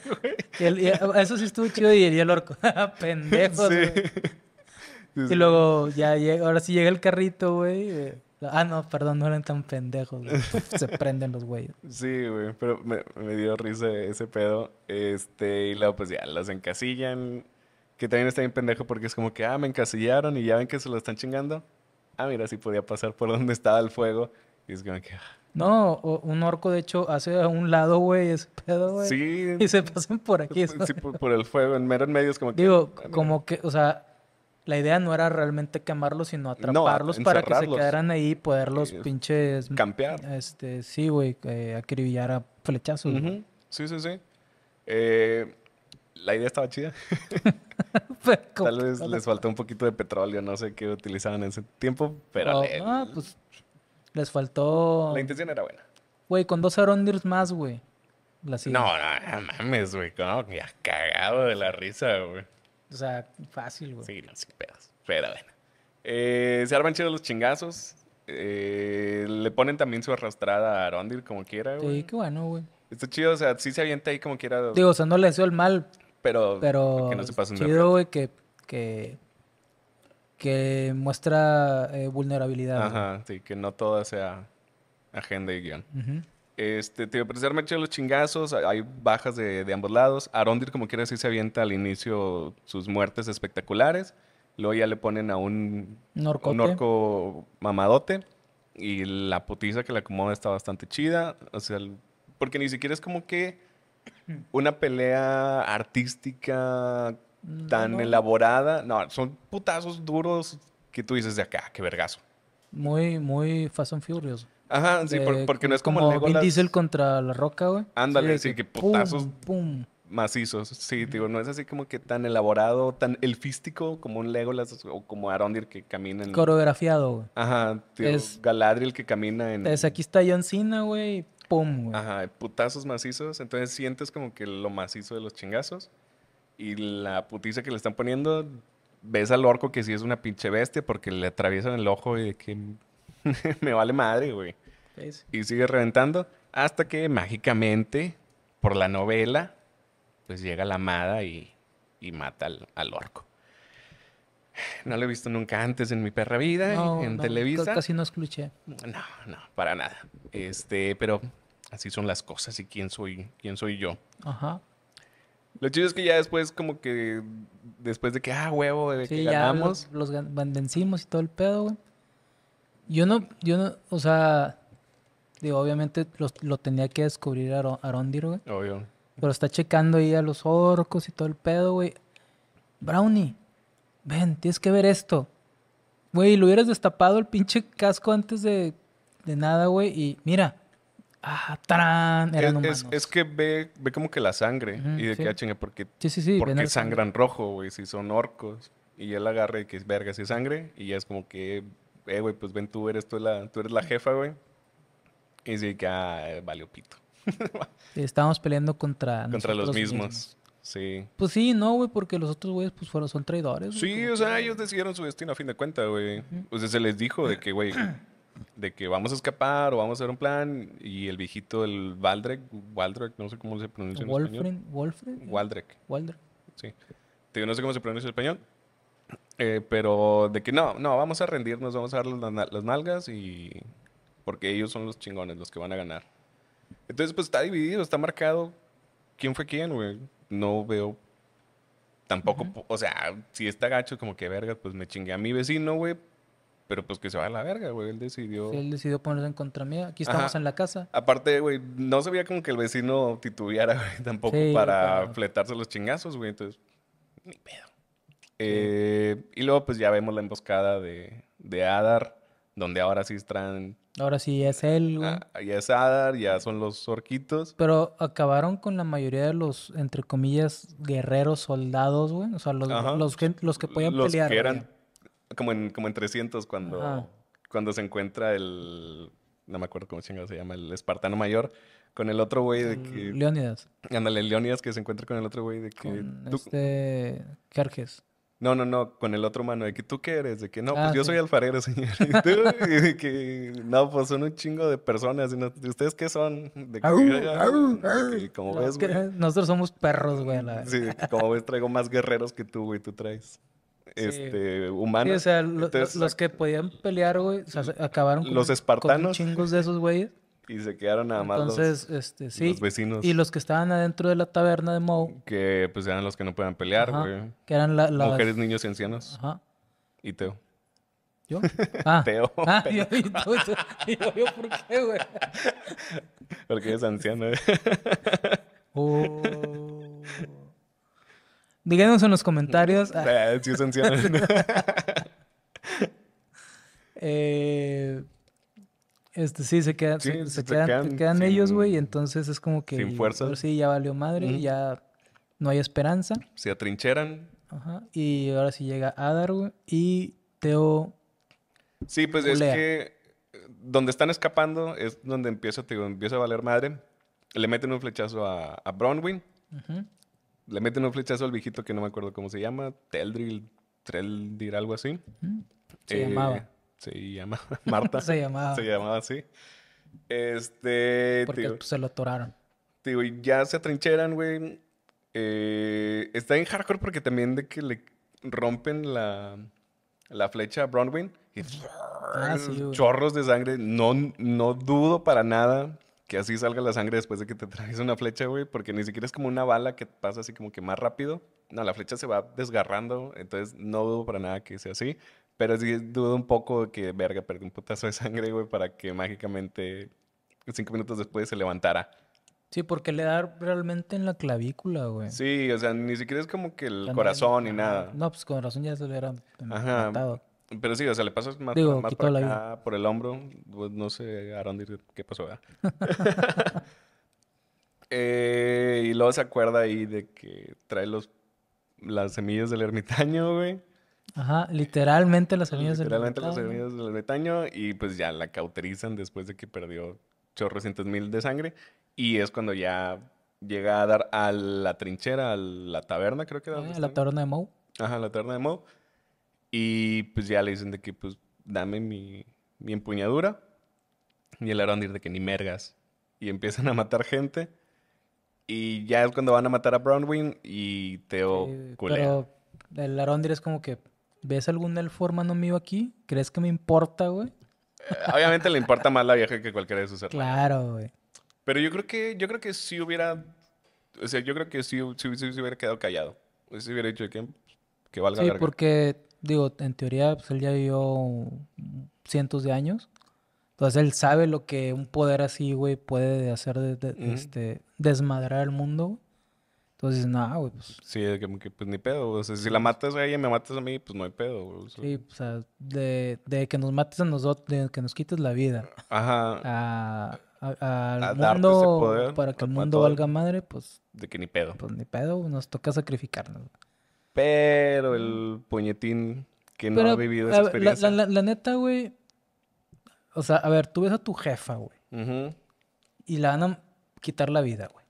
eso sí estuvo chido y el, el orco, [LAUGHS] pendejo. Y luego ya llega, ahora sí llega el carrito, güey. Eh, ah, no, perdón, no eran tan pendejos, güey. Se [LAUGHS] prenden los güeyes. Sí, güey, pero me, dio risa ese pedo. Este, y luego pues ya las encasillan. Que también está bien pendejo porque es como que, ah, me encasillaron y ya ven que se lo están chingando. Ah, mira, sí podía pasar por donde estaba el fuego que me ah. No, un orco de hecho hace a un lado, güey, ese pedo, güey. Sí. Y se pasan por aquí. Sí, por, el fuego, en mero en medio como que... Digo, ah, como que, o sea, la idea no era realmente quemarlos, sino atraparlos para que se quedaran ahí y poderlos pinches... Campear. Este, sí, güey, acribillar a flechazos. Sí, sí, sí. Eh, la idea estaba chida. [LAUGHS] Tal vez les faltó un poquito de petróleo, no sé qué utilizaban en ese tiempo, pero... Oh, pues les faltó. La intención era buena. Güey, con dos Arondirs más, güey. No, no, no mames, güey. Que ya cagado de la risa, güey. O sea, fácil, güey. Sí, no, sin pedos. Pero bueno. Eh, se arman chidos los chingazos. Eh, le ponen también su arrastrada a Arondir como quiera, güey. Sí, qué bueno, güey. Está chido, o sea, sí se avienta ahí como quiera. Digo, o sea, no le deseo el mal. Pero, pero que no se chido, güey, que, que que muestra eh, vulnerabilidad. Ajá, sí, que no toda sea agenda y guión. Este, te voy a los chingazos, hay bajas de, ambos lados. Arondir, como quiere decir, se avienta al inicio sus muertes espectaculares. Luego ya le ponen a un, un orco mamadote. Y la putiza que le acomoda está bastante chida. O sea, porque ni siquiera es como que una pelea artística Mm, tan elaborada. No, son putazos duros que tú dices de acá, qué vergazo. Muy, muy Fast and Furious. Ajá, sí, porque no es como, como Legolas. Vin Diesel contra la roca, güey. Ándale, sí, que, putazos macizos. Sí, digo, no es así como que tan elaborado, tan elfístico como un Legolas o como Arondir que camina en... Coreografiado, güey. Ajá, tío, es... Galadriel que camina en... Es, aquí está John Cena, güey, pum, güey. Ajá, putazos macizos. Entonces sientes como que lo macizo de los chingazos y la putiza que le están poniendo, ves al orco que sí es una pinche bestia porque le atraviesan el ojo y de que [LAUGHS] me vale madre, güey. Y sigue reventando hasta que mágicamente, por la novela, pues llega la amada y, y mata al, orco. No lo he visto nunca antes en mi perra vida, en no, Casi no escuché. No, no, para nada. Este, pero así son las cosas y quién soy, quién soy yo. Ajá. Lo chido es que ya después, como que después de que, ah, huevo, de que ganamos. los, los y todo el pedo, güey. Yo no, yo no, o sea, digo, obviamente lo tenía que descubrir Arondir, güey. Obvio. Pero está checando ahí a los orcos y todo el pedo, güey. Brownie, ven, tienes que ver esto. Güey, lo hubieras destapado el pinche casco antes de, de nada, güey. Y mira, ah, tarán, eran es, Es, que ve, como que la sangre y de que, ah, porque, sí, sí, porque sangran rojo, güey, si son orcos. Y él agarra y que es verga, si es sangre. Y ya es como que, eh, güey, pues ven, tú eres, tú la, eres la jefa, güey. Y dice que, ah, valió pito. [LAUGHS] Estábamos peleando contra. Contra los mismos. Sí. Pues sí, no, güey, porque los otros güeyes pues fueron, son traidores. Sí, o sea, ellos decidieron su destino a fin de cuentas, güey. O sea, se les dijo de que, güey, de que vamos a escapar o vamos a hacer un plan. Y el viejito, el Valdrek, Waldrek, no sé cómo se pronuncia en español. Wolfren? Waldrek. Waldrek. Sí. no sé cómo se pronuncia en español. Eh, pero de que no, no, vamos a rendirnos, vamos a dar las, nalgas y. Porque ellos son los chingones, los que van a ganar. Entonces, pues está dividido, está marcado quién fue quién, güey. No veo tampoco, o sea, si está gacho, como que verga, pues me chingué a mi vecino, güey, pero pues que se va a la verga, güey. Él decidió. él decidió ponerse en contra mía. Aquí estamos en la casa. Aparte, güey, no sabía veía como que el vecino titubeara, [LAUGHS] güey, tampoco para fletarse los chingazos, güey. Entonces, ni pedo. Eh, y luego, pues ya vemos la emboscada de, Adar, donde ahora sí están. Ahora sí es él, güey. Ah, ya es Adar, ya son los orquitos. Pero acabaron con la mayoría de los, entre comillas, guerreros, soldados, güey. O sea, los, los, que, podían los pelear. eran como en, como en 300 cuando, cuando se encuentra el, no me acuerdo cómo se llama, el espartano mayor, con el otro güey de que... Leónidas. Ándale, Leónidas que se encuentra con el otro güey de que... Este... No, no, no, con el otro mano, de que tú qué eres, de que no, pues ah, yo soy alfarero, [LAUGHS] señor. ¿Y tú? de que no, pues son un chingo de personas. Y no, ¿Ustedes qué son? De que, como ves, Nosotros somos perros, güey. Sí, como ves, [LAUGHS] traigo más guerreros que tú, güey, tú traes. Este, humanos. o sea, los que podían pelear, güey, acabaron con, Los espartanos. chingos de esos güeyes. Y se quedaron nada más los- este, sí. vecinos. Y los que estaban adentro de la taberna de Moe, que pues eran los que no podían pelear, güey. que eran las... Mujeres, niños y ancianos. Ajá. Y Teo. ¿Yo? [LAUGHS] Ah. Teo. Ah, [LAUGHS] ¿y yo, yo, ¿por qué, güey? [LAUGHS] Porque es anciano. Díganos en los comentarios. [LAUGHS] Eh, sí, [LAUGHS] eh, este sí, se, quedan, ellos, güey. Entonces es como que. Sin fuerza. Sí, ya valió madre, y ya no hay esperanza. Se atrincheran. Ajá. Y ahora sí llega Adar, güey. Y Teo. Sí, pues es que. Eh, donde están escapando es donde empieza, te, empieza a valer madre. Le meten un flechazo a, a Bronwyn. Ajá le meten un flechazo al viejito que no me acuerdo cómo se llama, Teldril, Treldir, algo así. Se eh, llamaba. Se llamaba [LAUGHS] Marta. se llamaba. Se llamaba así. Este. Porque pues, se lo atoraron. ya se atrincheran, güey. Eh, está en hardcore porque también de que le rompen la, la flecha a Bronwyn y ah, chorros de sangre. No, no dudo para nada que así salga la sangre después de que te traes una flecha, güey, porque ni siquiera es como una bala que pasa así como que más rápido. No, la flecha se va desgarrando, entonces no dudo para nada que sea así, pero sí dudo un poco de que, verga, perdí un putazo de sangre, güey, para que mágicamente cinco minutos después se levantara. Sí, porque le da realmente en la clavícula, güey. Sí, o sea, ni siquiera es como que el corazón y nada. No, pues con razón ya se le hubiera Ajá. Pero sí, o sea, le pasas más, por acá, por el hombro. Pues no sé, ir, qué pasó, ¿verdad? Ah? [LAUGHS] Eh, y luego se acuerda ahí de que trae los, las semillas del ermitaño, güey. Ajá, literalmente las semillas del ermitaño. Literalmente las semillas del ermitaño. Y pues ya la cauterizan después de que perdió chorrocientos mil de sangre. Y es cuando ya llega a dar a la trinchera, a la taberna, creo que era. Eh, a la taberna de Mou. Ajá, la taberna de Mou. Y pues ya le dicen de que, pues, dame mi, mi empuñadura. Y el Arondir de que ni mergas. Y empiezan a matar gente. Y ya es cuando van a matar a Brownwing y Teo culea. Pero el Arondir es como que, ¿ves algún elfo hermano mío aquí? ¿Crees que me importa, güey? Eh, obviamente le importa más la vieja que cualquiera de sus hermanos. Claro, güey. Pero yo creo que, yo creo que si hubiera, o sea, yo creo que si hubiera quedado callado. Si hubiera dicho que, que valga Sí, porque digo, en teoría, pues él ya vivió cientos de años. Entonces él sabe lo que un poder así, güey, puede hacer, de, este, desmadrar al mundo. Entonces, nada, güey, pues. Sí, que, pues ni pedo. O sea, si la matas a ella y me matas a mí, pues no hay pedo, sí, o sea, de, que nos mates a nosotros, de que nos quites la vida. Ajá. A, al mundo, para que el mundo valga madre, pues. De que ni pedo. Pues ni pedo, nos toca sacrificarnos. Pero el mm. puñetín que no ha vivido esa experiencia. La, neta, güey. O sea, a ver, tú ves a tu jefa, güey. Y la van a quitar la vida, güey.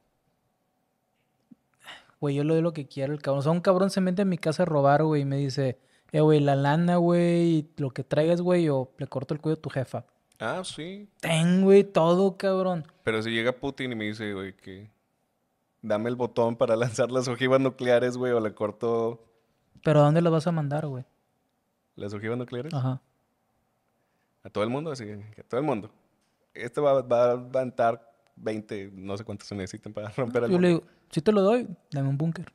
Güey, yo lo doy lo que quiero el cabrón. O sea, un cabrón se mete en mi casa a robar, güey, y me dice, eh, güey, la lana, güey, lo que traigas, güey, o le corto el cuello a tu jefa. Ah, sí. Ten, güey, todo, cabrón. Pero si llega Putin y me dice, güey, que dame el botón para [LAUGHS] lanzar las ojivas nucleares, güey, o le corto. ¿Pero a dónde las vas a mandar, güey? ¿Las ojivas nucleares? Ajá. A todo el mundo, así a todo el mundo. Este va, a levantar 20, no sé cuántos se necesitan para [LAUGHS] romper el. Yo le digo, si te lo doy, dame un búnker.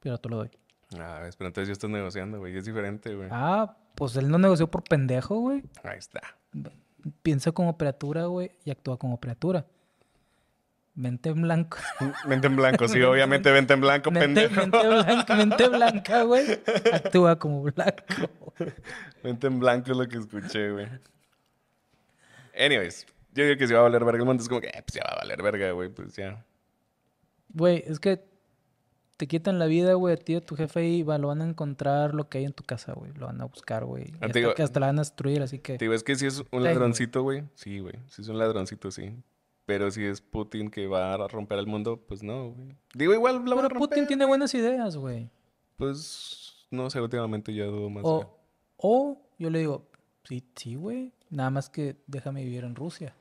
Pero te lo doy. Ah, pero entonces yo estoy negociando, güey. Es diferente, güey. Ah, pues él no negoció por pendejo, güey. Ahí está. Piensa como operatura, güey, y actúa como operatura. Mente en blanco. [LAUGHS] Mente en blanco, sí, obviamente mente en blanco, pendejo. Mente blanco mente blanca, güey. Actúa como blanco. Mente en blanco es lo que escuché, güey. Anyways, yo digo que se va a valer verga el mundo es como que, se eh, pues ya va a valer verga, güey, pues ya. Güey, es que te quitan la vida, güey, tío tu jefe y va, lo van a encontrar lo que hay en tu casa, güey. Lo van a buscar, güey. Ah, hasta, hasta la van a destruir, así que... Te digo, es que si es un ladroncito, güey. Sí, güey. Si es un ladroncito, sí. Pero si es Putin que va a romper el mundo, pues no, güey. Digo, igual la Pero Putin tiene buenas ideas, güey. Pues no sé, últimamente ya dudo más. O, yo le digo, sí, sí, güey. Nada más que déjame vivir en Rusia.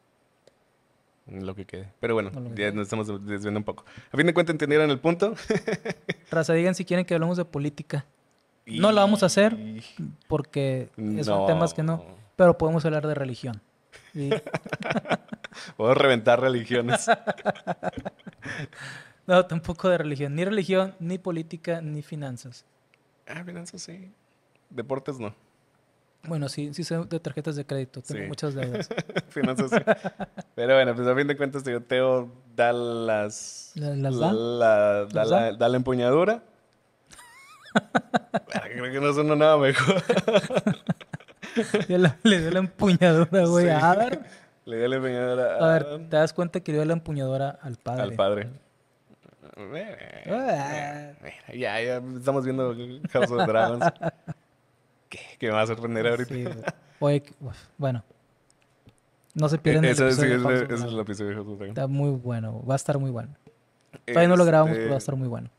Lo que quede. Pero bueno, ya nos estamos desviando un poco. A fin de cuentas, entendieron el punto. [LAUGHS] Raza, digan si quieren que hablemos de política. No lo vamos a hacer porque son temas que no. Pero podemos hablar de religión. ¿Sí? [LAUGHS] Puedo [LAUGHS] reventar religiones. [LAUGHS] no, tampoco de religión. Ni religión, ni política, ni finanzas. Ah, finanzas sí. Deportes no. Bueno, sí, sí sé de tarjetas de crédito. Tengo muchas deudas. [LAUGHS] finanzas sí. Pero bueno, pues a fin de cuentas, yo Teo da las. da? La, da, la, da empuñadura. Ah, creo que no suena nada mejor. le doy la empuñadura, güey, a ver. Le dio la empuñadora a... a ver, ¿te das cuenta que le dio la empuñadora al padre? Al padre. Ah. ya, ya estamos viendo House of Dragons. [LAUGHS] ¿Qué, me va a sorprender ahorita? oye, bueno. No se pierden el episodio. es, de, es el de Está muy bueno. Va a estar muy bueno. Todavía no lo grabamos, pero va a estar muy bueno.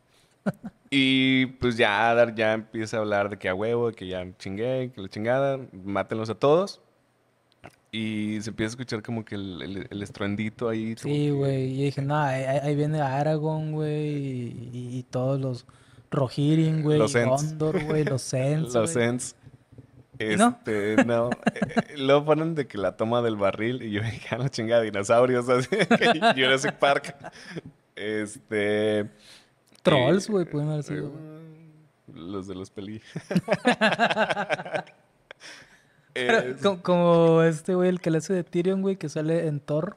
[LAUGHS] Y pues ya Adar ya empieza a hablar de que a huevo, que ya chingué, que la chingada, mátenlos a todos. Y se empieza a escuchar como que el, estruendito ahí. Sí, güey. Y dije, no, ahí, viene Aragorn, güey. Y, todos los Rohirrim, güey. Los Gondor, güey. Los Sens. [LAUGHS] los Sens. Este, no. [LAUGHS] Eh, eh, luego ponen de que la toma del barril y yo dije, a la chingada, dinosaurios. [LAUGHS] Así que Jurassic Park. Este. Trolls, eh, güey, pueden haber sido. los de los pelis como, este, güey, el que le hace de Tyrion, güey, que sale en Thor.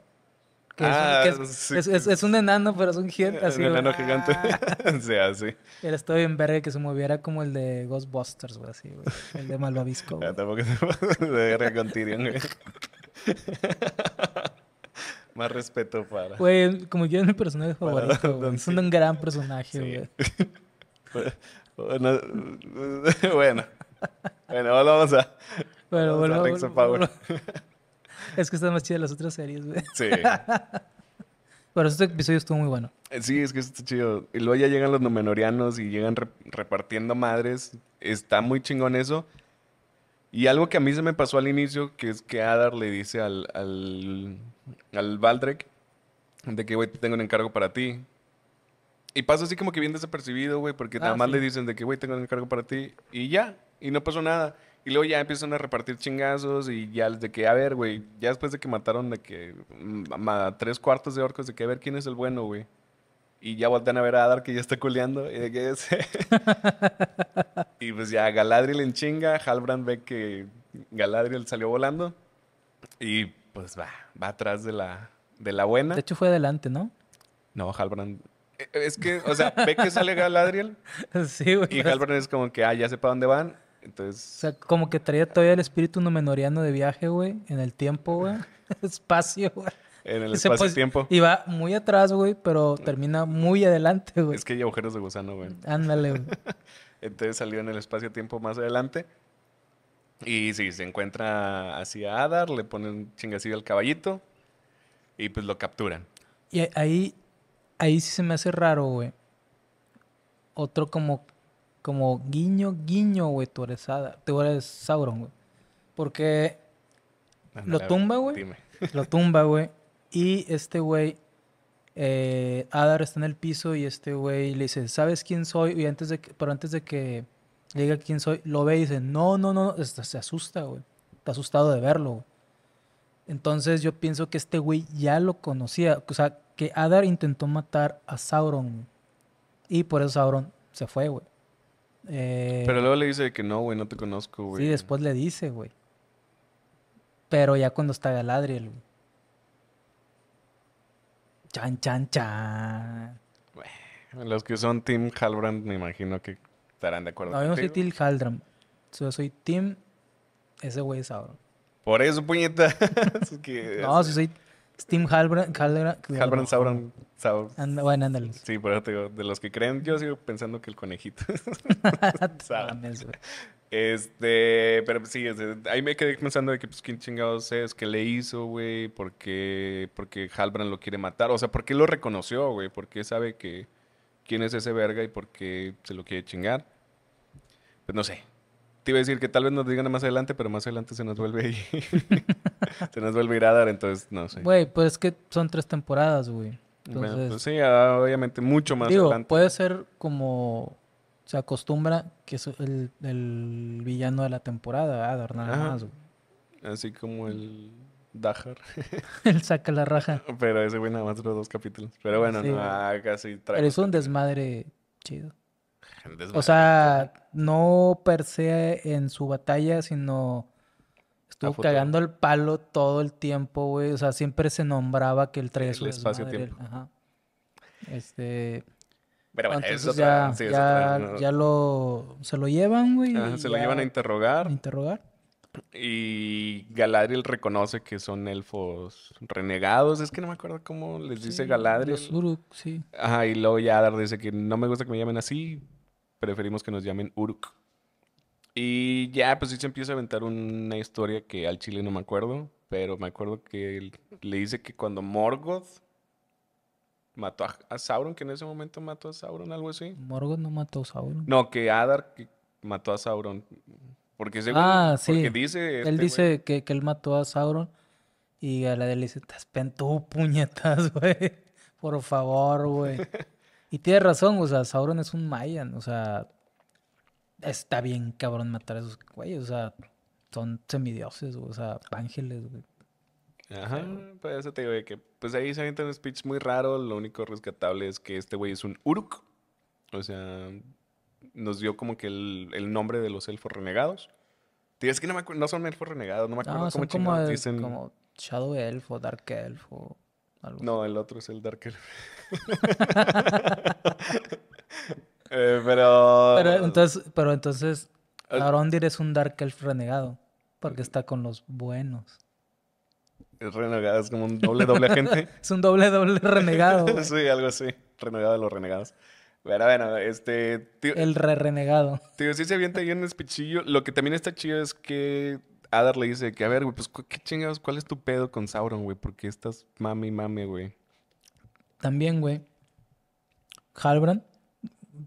Que ah, es, un, ah, sí. es, un enano, pero es un gigante. Así, un enano gigante. Ah. [LAUGHS] Ah, sí, Él bien verga que se moviera como el de Ghostbusters, güey, así, güey. El de Malvavisco. Güey. tampoco se de con Tyrion, güey. Más respeto para. Güey, como yo, es mi personaje favorito. es un gran personaje, güey. [LAUGHS] bueno, [LAUGHS] bueno, ahora vamos a, pero bueno, [LAUGHS] Es que están más chidas las otras series, güey. Sí. [LAUGHS] Pero este episodio estuvo muy bueno. Eh, sí, es que está chido. Y luego ya llegan los Numenorianos y llegan repartiendo madres. Está muy chingón eso. Y algo que a mí se me pasó al inicio, que es que Adar le dice al, al, Valdrek de que, güey, tengo un encargo para ti. Y pasa así como que bien desapercibido, güey, porque nada ah, más le dicen de que, güey, tengo un encargo para ti. Y ya, y no pasó nada. Y luego ya empiezan a repartir chingazos y ya de que, a ver, güey, ya después de que mataron de que mm, a tres cuartos de orcos, de que a ver quién es el bueno, güey. Y ya voltean a ver a Adar que ya está culeando. Y, de que es [LAUGHS] y pues ya Galadriel en chinga, Halbrand ve que Galadriel salió volando y pues va, va atrás de la, de la buena. De hecho fue adelante, ¿no? No, Halbrand e, e, es que, o sea, ve que sale Galadriel. [LAUGHS] Sí, güey. Y Halbrand es como que, ah, ya sepa dónde van. Entonces... O sea, como que traía todavía el espíritu nomenoriano de viaje, güey, en el tiempo, güey, [LAUGHS] espacio, güey. En el [LAUGHS] pues espacio-tiempo. Y va muy atrás, güey, pero termina muy adelante, güey. Es que hay agujeros de gusano, güey. Ándale, güey. [LAUGHS] Entonces salió en el espacio-tiempo más adelante. Y sí, se encuentra hacia Adar, le ponen un chingacillo al caballito y pues lo capturan. Y ahí, ahí sí se me hace raro, güey. Otro como como guiño, guiño, güey, tú eres, tú eres Sauron, güey. Porque lo tumba, güey. [LAUGHS] Lo tumba, güey. Y este güey, eh, Adar está en el piso y este güey le dice, ¿sabes quién soy? Y antes de que, pero antes de que le diga quién soy, lo ve y dice, no, no, no, se asusta, güey. Está asustado de verlo, Entonces yo pienso que este güey ya lo conocía. O sea, que Adar intentó matar a Sauron. Y por eso Sauron se fue, güey. Eh, Pero luego le dice que no, güey, no te conozco, güey. Sí, después le dice, güey. Pero ya cuando está Galadriel, Chan, chan, chan. los que son Tim Halbrand me imagino que estarán de acuerdo. No, yo no soy Team Halbrand. Yo soy Tim, Ese güey es ahora. Por eso, puñeta. [LAUGHS] no, si soy Steam Halbrand. Halbrand, Halbrand Sauron. Sauron. bueno, ándale. Sí, por eso te digo, de los que creen, yo sigo pensando que el conejito. [LAUGHS] este, pero sí, ahí me quedé pensando de que, pues, ¿quién chingados es? ¿Qué le hizo, güey? ¿Por qué, porque Halbrand lo quiere matar? O sea, ¿por qué lo reconoció, güey? ¿Por qué sabe que quién es ese verga y por qué se lo quiere chingar? Pues no sé, te iba a decir que tal vez nos digan más adelante, pero más adelante se nos vuelve [LAUGHS] se nos vuelve a ir a dar, entonces no sé. Güey, pues es que son tres temporadas, güey. Pues sí, ah, obviamente mucho más digo, Puede ser como se acostumbra que es el, villano de la temporada, a dar nada más, Así como el Dajar. [LAUGHS] el saca la raja. Pero ese güey nada más los dos capítulos. Pero bueno, ah, casi trae. es un desmadre chido. O sea, no per se en su batalla, sino estuvo cagando el palo todo el tiempo, güey. O sea, siempre se nombraba que el tres... el espacio-tiempo. Ajá. Este. Pero bueno, ya, ya, lo, se lo llevan, güey. se lo llevan a interrogar. interrogar. Y Galadriel reconoce que son elfos renegados. Es que no me acuerdo cómo les dice Galadriel. Los Uruk, sí. Ajá, y luego Yadar dice que no me gusta que me llamen así, preferimos que nos llamen Uruk. Y ya, pues sí se empieza a aventar una historia que al chile no me acuerdo, pero me acuerdo que él le dice que cuando Morgoth mató a, Sauron, que en ese momento mató a Sauron, algo así. Morgoth no mató a Sauron. No, que Adar que mató a Sauron. Porque, seguro ah, sí. dice... Él este dice que, él mató a Sauron y a la de él dice, Te tú, puñetas, [LAUGHS] güey. Por favor, güey. [LAUGHS] Y tienes razón, o sea, Sauron es un Mayan, o sea, está bien cabrón matar a esos güeyes, o sea, son semidioses, o sea, ángeles, güey. Ajá, pues eso te digo que, pues ahí se avienta un speech muy raro, lo único rescatable es que este güey es un Uruk, o sea, nos dio como que el, el nombre de los elfos renegados. Tienes que no me acuerdo, no son elfos renegados, no me acuerdo cómo son como, el, dicen. como Shadow Elf o Dark o... No, el otro es el Dark Elf. [LAUGHS] Eh, pero... pero... entonces, pero entonces Arondir es un Dark Elf renegado, porque está con los buenos. Es renegado, es como un doble doble agente. [LAUGHS] es un doble doble renegado. [LAUGHS] sí, algo así. Renegado de los renegados. Pero bueno, este. el re renegado. Tío, sí se avienta ahí en Espichillo. Lo que también está chido es que Adar le dice que, a ver, güey, pues qué chingados, ¿cuál es tu pedo con Sauron, güey? Porque estás mame y mame, güey. También, güey. Halbrand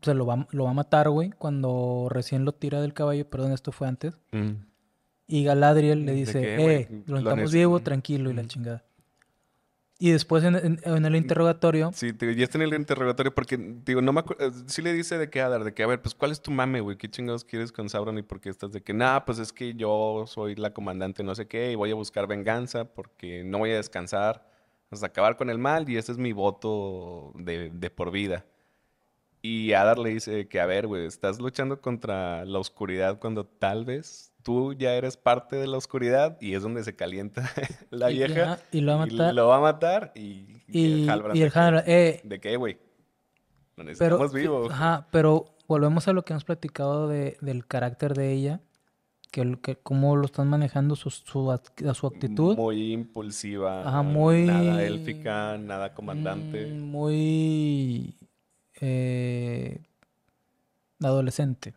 se lo va, lo va a matar, güey, cuando recién lo tira del caballo, perdón, esto fue antes. Mm. Y Galadriel le dice, eh, lo estamos vivo, mm. tranquilo, y la chingada. Y después en, en, el interrogatorio. Sí, ya está en el interrogatorio porque, digo, no me acuerdo. Eh, sí le dice de qué Adar, de que, a ver, pues, ¿cuál es tu mame, güey? ¿Qué chingados quieres con Sauron y por qué estás de que, nada, pues es que yo soy la comandante no sé qué y voy a buscar venganza porque no voy a descansar hasta acabar con el mal y ese es mi voto de, de por vida. Y Adar le dice que, a ver, güey, estás luchando contra la oscuridad cuando tal vez tú ya eres parte de la oscuridad y es donde se calienta [LAUGHS] la vieja. y lo va a matar. Y lo va a matar y, el, ¿De qué, eh, güey? Lo necesitamos pero, Ajá, pero volvemos a lo que hemos platicado del carácter de ella. Que, cómo lo están manejando su, su, actitud. Muy impulsiva. Nada élfica, nada comandante. Mm, muy... Eh, adolescente.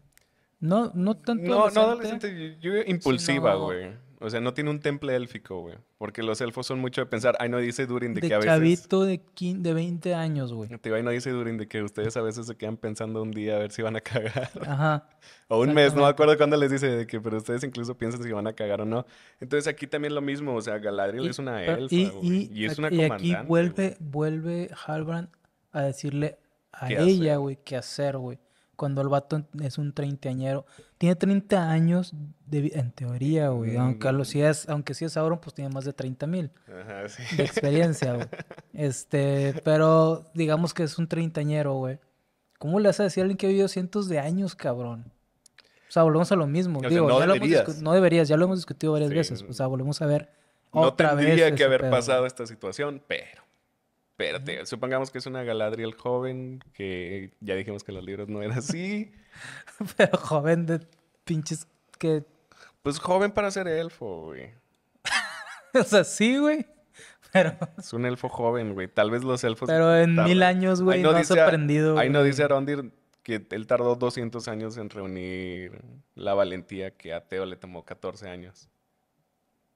No, no tanto. No, adolescente. no yo, impulsiva, güey. O sea, no tiene un temple élfico, güey. Porque los elfos son mucho de pensar. Ay, no dice Durin de, que a veces. Chavito de, 15, de 20 años, güey. Ay, no dice Durin de que ustedes a veces se quedan pensando un día a ver si van a cagar. [LAUGHS] Ajá. o un mes, no me acuerdo cuándo les dice de que, pero ustedes incluso piensan si van a cagar o no. Entonces aquí también lo mismo. O sea, Galadriel es una elfa, y, y, es una comandante. Y aquí vuelve, vuelve Halbrand a decirle a ella, güey, qué hacer, güey cuando el vato es un treintañero. Tiene 30 años de, vida, en teoría, eh, güey. Aunque, si es, aunque sí es sabrón, pues tiene más de treinta mil de experiencia, güey. [LAUGHS] Este, pero digamos que es un treintañero, güey. ¿Cómo le hace a decir a alguien que ha vivido cientos de años, cabrón? O sea, volvemos a lo mismo. no, ya deberías. no deberías, ya lo hemos discutido varias veces. O sea, volvemos a ver. No tendría que haber pasado esta situación, pero. Espérate, supongamos que es una Galadriel joven, que ya dijimos que los libros no eran así. [LAUGHS] Pero joven de pinches que... Pues joven para ser elfo, güey. [LAUGHS] o sea, sí, güey. Pero... Es un elfo joven, güey. Tal vez los elfos... Pero en mil años, güey, no, ha sorprendido. Ahí no dice Arondir que él tardó 200 años en reunir la valentía que a Teo le tomó 14 años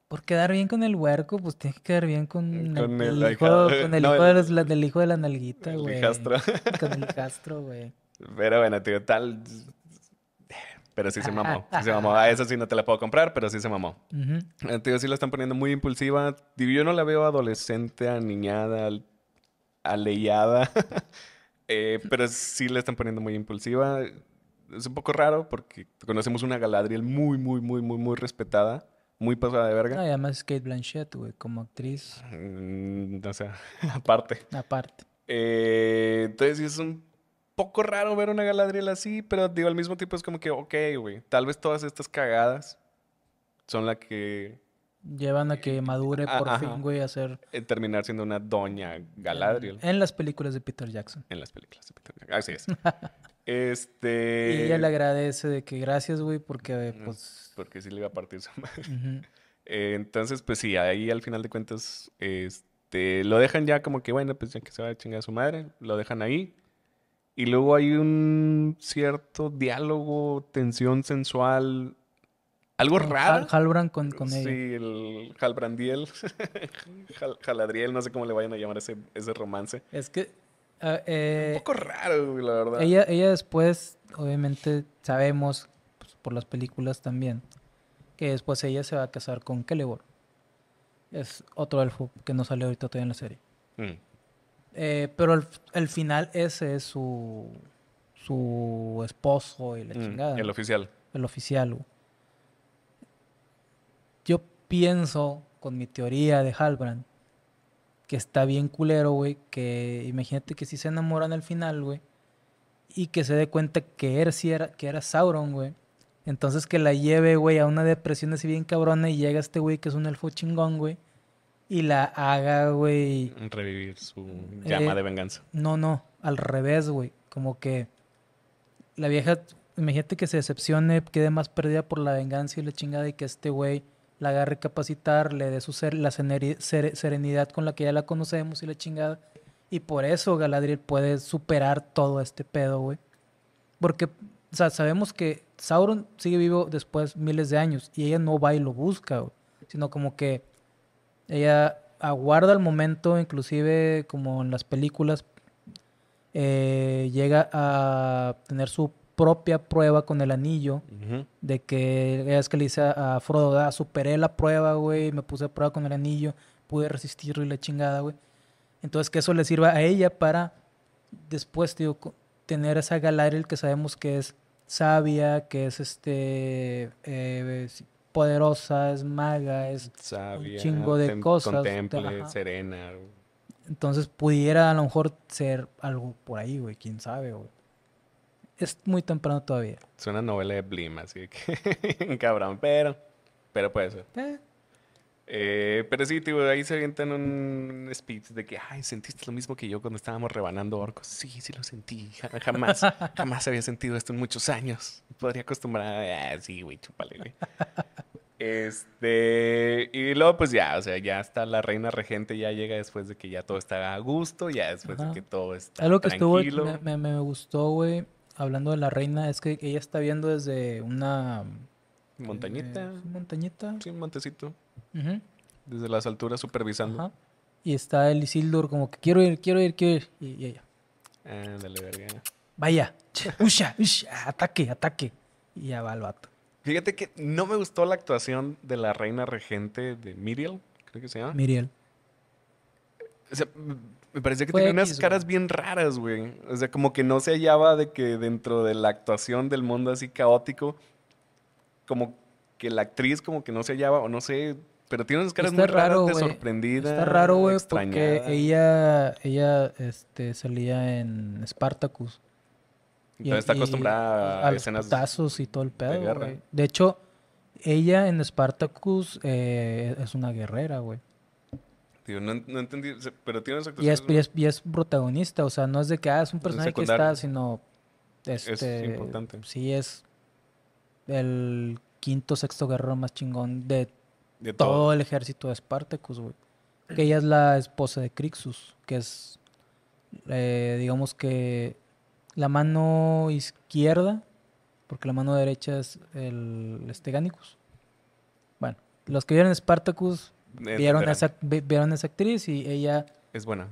por quedar bien con el huerco, pues tienes que quedar bien con, eh, el, hijo, con [LAUGHS] el, hijo de la nalguita, güey. [LAUGHS] Con El Castro, Con el Castro, güey. Pero bueno, tío, tal. Pero sí se mamó. Sí se mamó. A esa sí no te la puedo comprar, pero sí se mamó. Eh, tío, sí la están poniendo muy impulsiva. yo no la veo adolescente, aniñada, aleyada. [LAUGHS] Eh, pero sí la están poniendo muy impulsiva. Es un poco raro porque conocemos una Galadriel muy, muy, muy, muy, muy respetada muy pasada de verga. No, y además Kate Blanchett, güey, como actriz. Mm, o sea, [LAUGHS] aparte. Aparte. Eh, entonces es un poco raro ver una Galadriel así, pero digo, al mismo tiempo es como que, ok, güey, tal vez todas estas cagadas son las que... Llevan a que madure ah, por fin, güey, a ser... Eh, terminar siendo una doña Galadriel. En, en, las películas de Peter Jackson. En las películas de Peter Jackson, así es. [LAUGHS] Este. Y ella le agradece de que gracias, güey, porque eh, mm, pues Porque sí le iba a partir su [LAUGHS] madre. Eh, entonces, pues sí, ahí al final de cuentas, este, lo dejan ya como que, bueno, pues ya que se va a chingar a su madre, lo dejan ahí. Y luego hay un cierto diálogo, tensión sensual, algo raro. Halbrand con, con ella. Sí, el Halbrandiel, [LAUGHS] no sé cómo le vayan a llamar ese, ese romance. Es que Ah, eh, un poco raro, la verdad. Ella, después, obviamente, sabemos pues, por las películas también, que después ella se va a casar con Celeborn. Es otro elfo que no sale ahorita todavía en la serie. Mm. Eh, pero el final ese es su, su esposo y la mm, chingada. El oficial. El oficial. Yo pienso, con mi teoría de Halbrand, que está bien culero, güey, que imagínate que si sí se enamoran al final, güey, y que se dé cuenta que él sí era, que era Sauron, güey. Entonces que la lleve, güey, a una depresión así bien cabrona y llega este güey que es un elfo chingón, güey, y la haga, güey. Revivir su eh, llama de venganza. No, no, al revés, güey. Como que la vieja, imagínate que se decepcione, quede más perdida por la venganza y la chingada y que este güey la haga recapacitar, le dé su ser, la serenidad con la que ya la conocemos y la chingada. Y por eso Galadriel puede superar todo este pedo, güey. Porque, sabemos que Sauron sigue vivo después miles de años y ella no va y lo busca, Sino como que ella aguarda el momento, inclusive como en las películas, eh, llega a tener su propia prueba con el anillo. De que es que le hice a, Frodo, ah, superé la prueba, güey, me puse a prueba con el anillo, pude resistirlo y la chingada, güey. Entonces que eso le sirva a ella para después, digo, tener esa Galadriel que sabemos que es sabia, que es este eh, poderosa, es maga, es un chingo de cosas. Contemple, serena. Entonces pudiera a lo mejor ser algo por ahí, güey, quién sabe, güey es muy temprano todavía. Es una novela de Blim, así que [LAUGHS] cabrón, pero, pero puede ser. Eh. Eh, pero sí, tío, ahí se en un speech de que, ay, sentiste lo mismo que yo cuando estábamos rebanando orcos. Sí, sí lo sentí. Jamás, [LAUGHS] jamás había sentido esto en muchos años. Podría acostumbrarme a, ah, sí, güey, chúpale, güey. Este, y luego pues ya, o sea, ya está la reina regente, ya llega después de que ya todo está a gusto, ya después de que todo está Algo que estuvo, me, me, me gustó, güey, hablando de la reina, es que ella está viendo desde una... Eh, montañita. montañita. Sí, un montecito. Desde las alturas supervisando. Y está el Isildur como que quiero ir, quiero ir, quiero ir. Y, ella. Vaya, ataque, ataque. Y ya va el vato. Fíjate que no me gustó la actuación de la reina regente de Miriel, creo que se llama. Miriel. O sea, me parecía que tenía unas caras bien raras, güey. O sea, como que no se hallaba de que dentro de la actuación del mundo así caótico, como que la actriz como que no se hallaba, o no sé, pero tiene unas caras muy raro, raras, de Está raro, güey, porque ella, ella este, salía en Spartacus. Entonces está acostumbrada a, escenas y todo el pedo, de De hecho, ella en Spartacus eh, es una guerrera, güey. No, entendí, pero tiene exacto. y es, y es, protagonista, o sea, no es de que ah, es un pues personaje que está, sino. Este, es importante. Sí, es el quinto, sexto guerrero más chingón de, todo. el ejército de Spartacus, güey. Que ella es la esposa de Crixus, que es, eh, digamos que, la mano izquierda, porque la mano derecha es el Steganicus. Bueno, los que vieron Spartacus Vieron esa, vieron esa actriz y ella... Es buena.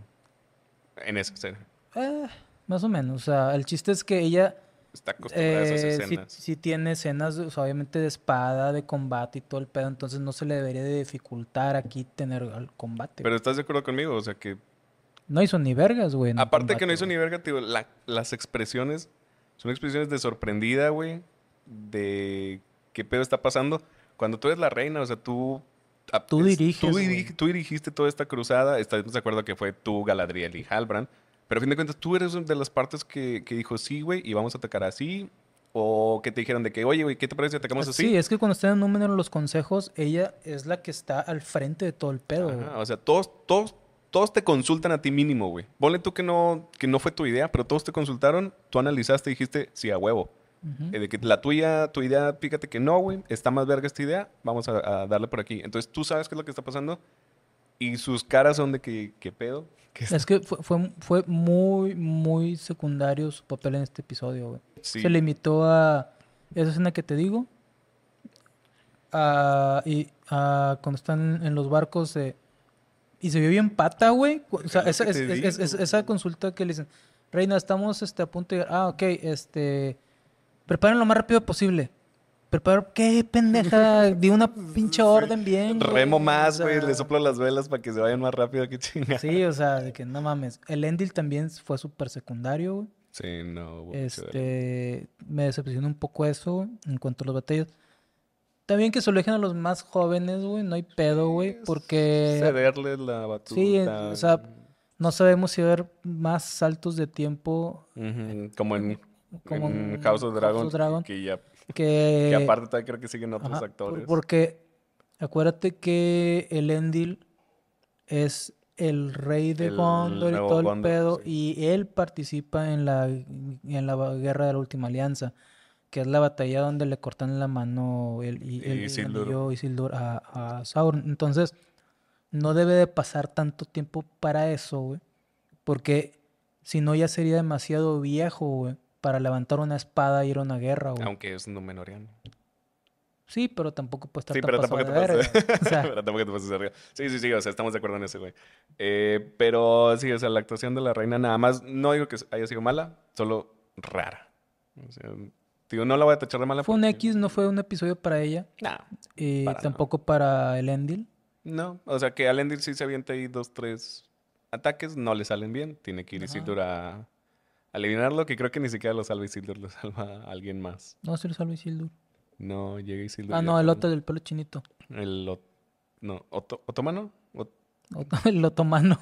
En esa escena. Eh, más o menos. O sea, el chiste es que ella... Está acostumbrada a esas eh, escenas. Sí, tiene escenas, obviamente, de espada, de combate y todo el pedo. Entonces no se le debería de dificultar aquí tener el combate. Pero ¿estás de acuerdo conmigo? O sea, que... No hizo ni vergas, güey. Aparte que no hizo ni verga, tío, las expresiones son expresiones de sorprendida, güey. De qué pedo está pasando. Cuando tú eres la reina, o sea, tú Tú dirigiste toda esta cruzada. Estamos de acuerdo que fue tú, Galadriel y Halbrand. Pero a fin de cuentas, tú eres de las partes que, dijo, sí, güey, y vamos a atacar así. O que te dijeron de que, oye, güey, ¿qué te parece si atacamos así? Sí, es que cuando están en los consejos, ella es la que está al frente de todo el pedo. o sea, todos, todos, todos te consultan a ti mínimo, güey. Ponle tú que no, que no fue tu idea, pero todos te consultaron, tú analizaste y dijiste, sí, a huevo. Eh, de que la tuya, tu idea, fíjate que no, güey, está más verga esta idea, vamos a, darle por aquí. Entonces tú sabes qué es lo que está pasando y sus caras son de que, ¿qué pedo? es que fue, fue, muy, muy secundario su papel en este episodio, güey. Se limitó a esa escena que te digo, a, y, cuando están en los barcos eh, y se vio bien pata, güey. esa, es, esa consulta que le dicen, Reina, estamos este, a punto de Ah, ok, este preparen lo más rápido posible. Preparo, qué pendeja, [LAUGHS] di una pinche orden bien. Remo más, güey, le soplo las velas para que se vayan más rápido, que chingada. Sí, o sea, de que no mames. El Endil también fue súper secundario, güey. Sí, no, güey. Este, me decepciona un poco eso, en cuanto a los batallos. También que se lo a los más jóvenes, güey, no hay pedo, güey, porque... Cederles la batuta. Sí, o sea, no sabemos si va a haber más saltos de tiempo. Como en como en House of Dragons que, ya, que, aparte creo que siguen otros actores. Porque acuérdate que el Endil es el rey de Gondor y todo el pedo, y él participa en la, en la guerra de la última alianza, que es la batalla donde le cortan la mano el y, y, Isildur. y a, a Sauron. Entonces, no debe de pasar tanto tiempo para eso, güey, porque si no ya sería demasiado viejo, güey para levantar una espada e ir a una guerra. Aunque es un menoriano. Sí, pero tampoco puede estar sí, pero tampoco te [LAUGHS] pero tampoco te Sí, sí, sí, o sea, estamos de acuerdo en eso. güey. Eh, pero sí, o sea, la actuación de la reina nada más, no digo que haya sido mala, solo rara. O sea, digo, no la voy a tachar de mala. Fue un X, no fue un episodio para ella. No. Eh, tampoco para el Endil. No, o sea, que al Endil sí se avienta ahí dos, tres ataques, no le salen bien. Tiene que ir y si dura eliminarlo, que creo que ni siquiera lo salva Isildur, lo salva [LAUGHS] alguien más. No, sí lo salva Isildur. No, llega Isildur. Ah, no, el otro del pelo chinito. El no, otomano. [LAUGHS] el otomano.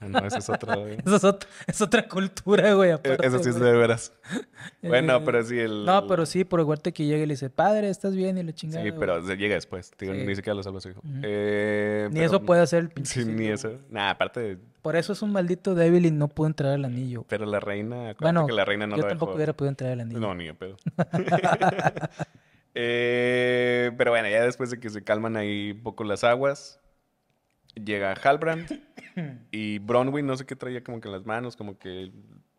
Ah, no, esa es otra. [LAUGHS] es, otra cultura, güey. E-, eso sí es de veras. [LAUGHS] bueno, eh, pero sí el. No, pero sí, por igual que llega y le dice, padre, estás bien y le chingada. Sí, pero llega después. Ni siquiera lo salva su hijo. Eh, ni eso puede hacer el pinche. Sí, ni eso. Nada, aparte. De... Por eso es un maldito débil y no pudo entrar al anillo. Pero la reina. Bueno, que la reina no yo tampoco hubiera podido entrar al anillo. No, ni yo, pedo. [LAUGHS] Eh, pero bueno, ya después de que se calman ahí un poco las aguas, llega Halbrand. Hmm. Y Bronwyn no sé qué traía como que en las manos, como que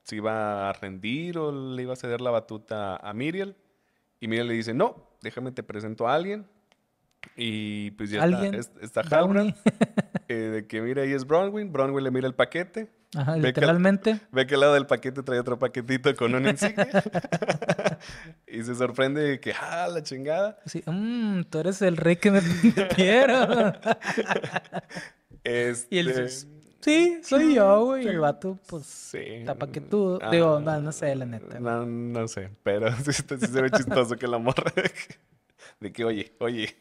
se iba a rendir o le iba a ceder la batuta a Miriel. Y Miriel le dice, no, déjame te presento a alguien. Y pues ya está, está eh, de que mira, ahí es Bronwyn. Bronwyn le mira el paquete. Ajá, literalmente. ve que al lado del paquete trae otro paquetito con un insignia. [LAUGHS] y se sorprende de que, ah, la chingada. Sí, mmm, tú eres el rey que me [LAUGHS] pidieron. [LAUGHS] Este, y él dice, Sí, soy yo, güey. Y El vato, pues, sí. que tú. Ah, digo, no, no sé, la neta. No, no sé, pero [LAUGHS] sí, se ve chistoso que el amor. de que, oye, oye,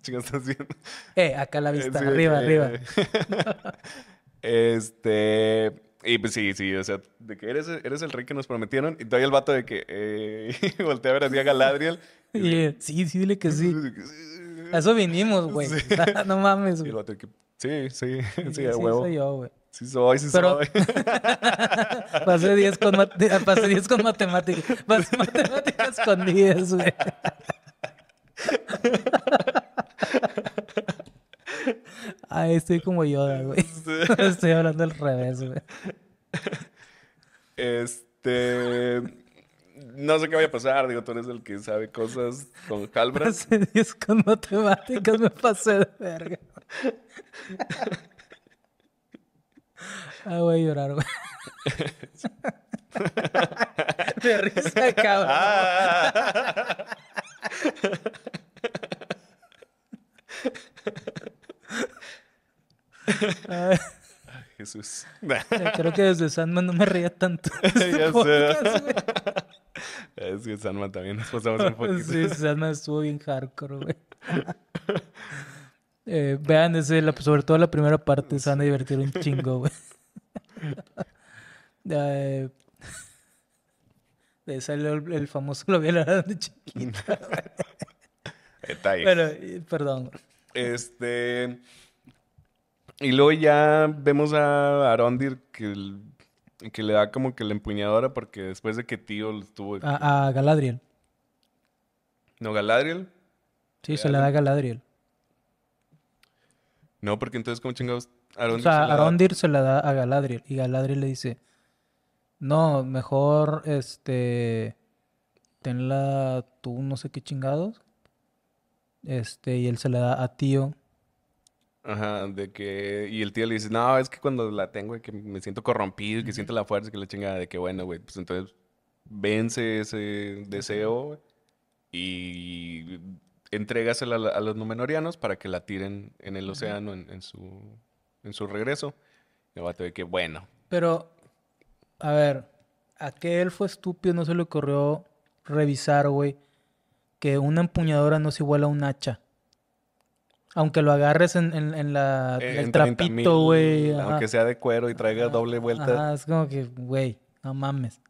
chicos, [LAUGHS] ¿estás haciendo Eh, acá la vista, arriba, arriba. Eh, [LAUGHS] este... Y pues sí, sí, o sea, de que eres, eres el rey que nos prometieron. Y todavía el vato de que eh, voltea a ver así a Galadriel. Y, Sí, sí, dile que sí. A eso vinimos, güey. no mames, güey. Y el vato de que Sí, [LAUGHS] sí, sí, de huevo. Sí, soy yo, güey. Sí soy, sí soy. [LAUGHS] pasé 10 con, eh, con matemáticas. Pasé matemáticas con 10, güey. Ay, estoy como Yoda, güey. [LAUGHS] Estoy hablando al revés, güey. Este. No sé qué voy a pasar, digo, tú eres el que sabe cosas con calbras. Pasé 10 con matemáticas, me pasé de verga. Ah, voy a llorar, güey. De [LAUGHS] risa, cabrón. Ah. Ay, Jesús. Creo que desde Sanma no me reía tanto. [LAUGHS] ya este podcast, Es que Sandman también nos pasamos un poquito. Sí, Sanma estuvo bien hardcore, güey. [LAUGHS] Eh, vean, ese, sobre todo la primera parte, se van a divertir un chingo, güey. [LAUGHS] Eh, [LAUGHS] de salió el, el, famoso lo la de chiquita. [LAUGHS] bueno, Pero, perdón. Este. Y luego ya vemos a Arondir que, que le da como que la empuñadora porque después de que Tío estuvo. A, a Galadriel. No, Galadriel. Sí, se le da a Galadriel. No, porque entonces, ¿cómo chingados? Arondir se la da? a Galadriel y Galadriel le dice, no, mejor, este, tenla tú no sé qué chingados. Este, y él se la da a tío. Ajá, de que. Y el tío le dice, no, es que cuando la tengo, que me siento corrompido, que siento la fuerza, que la chinga de que bueno, güey, pues entonces vence ese deseo y Entrégasela a, los numenorianos para que la tiren en el océano en, su, regreso. Y el vato de que, bueno. Pero, a ver, ¿a qué él fue estúpido no se le ocurrió revisar, güey, que una empuñadora no se iguala a un hacha? Aunque lo agarres en, la, eh, el trapito, güey. Aunque sea de cuero y traiga doble vuelta. es como que, güey, no mames.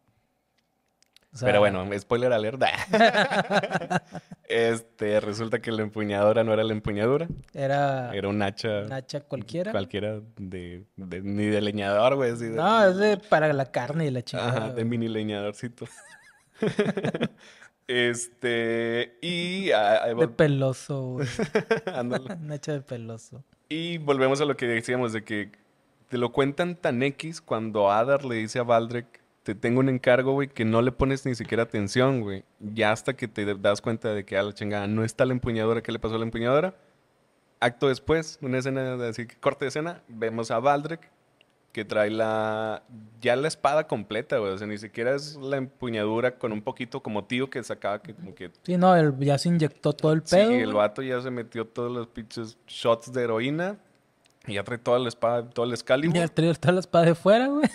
Pero bueno, spoiler alerta. [LAUGHS] este, resulta que la empuñadora no era la empuñadura. Era. Era un hacha. Un hacha cualquiera. Cualquiera de, ni de leñador, güey. no, es de para la carne y la chingada. Ajá, de mini leñadorcito. [LAUGHS] este. Y. de peloso, güey. [LAUGHS] un hacha de peloso. Y volvemos a lo que decíamos de que te lo cuentan tan X cuando Adar le dice a Valdrek te tengo un encargo, güey, que no le pones ni siquiera atención, güey. Ya hasta que te das cuenta de que a la chingada no está la empuñadora, ¿qué le pasó a la empuñadora? Acto después, una escena de así, corte de escena, vemos a Valdrek que trae la ya la espada completa, güey. O sea, ni siquiera es la empuñadura con un poquito como tío que sacaba que como que. Sí, no, ya se inyectó todo el pedo. Sí, el vato ya se metió todos los pinches shots de heroína. Y ya trae toda la espada, todo el Y Ya trae toda la espada de fuera, güey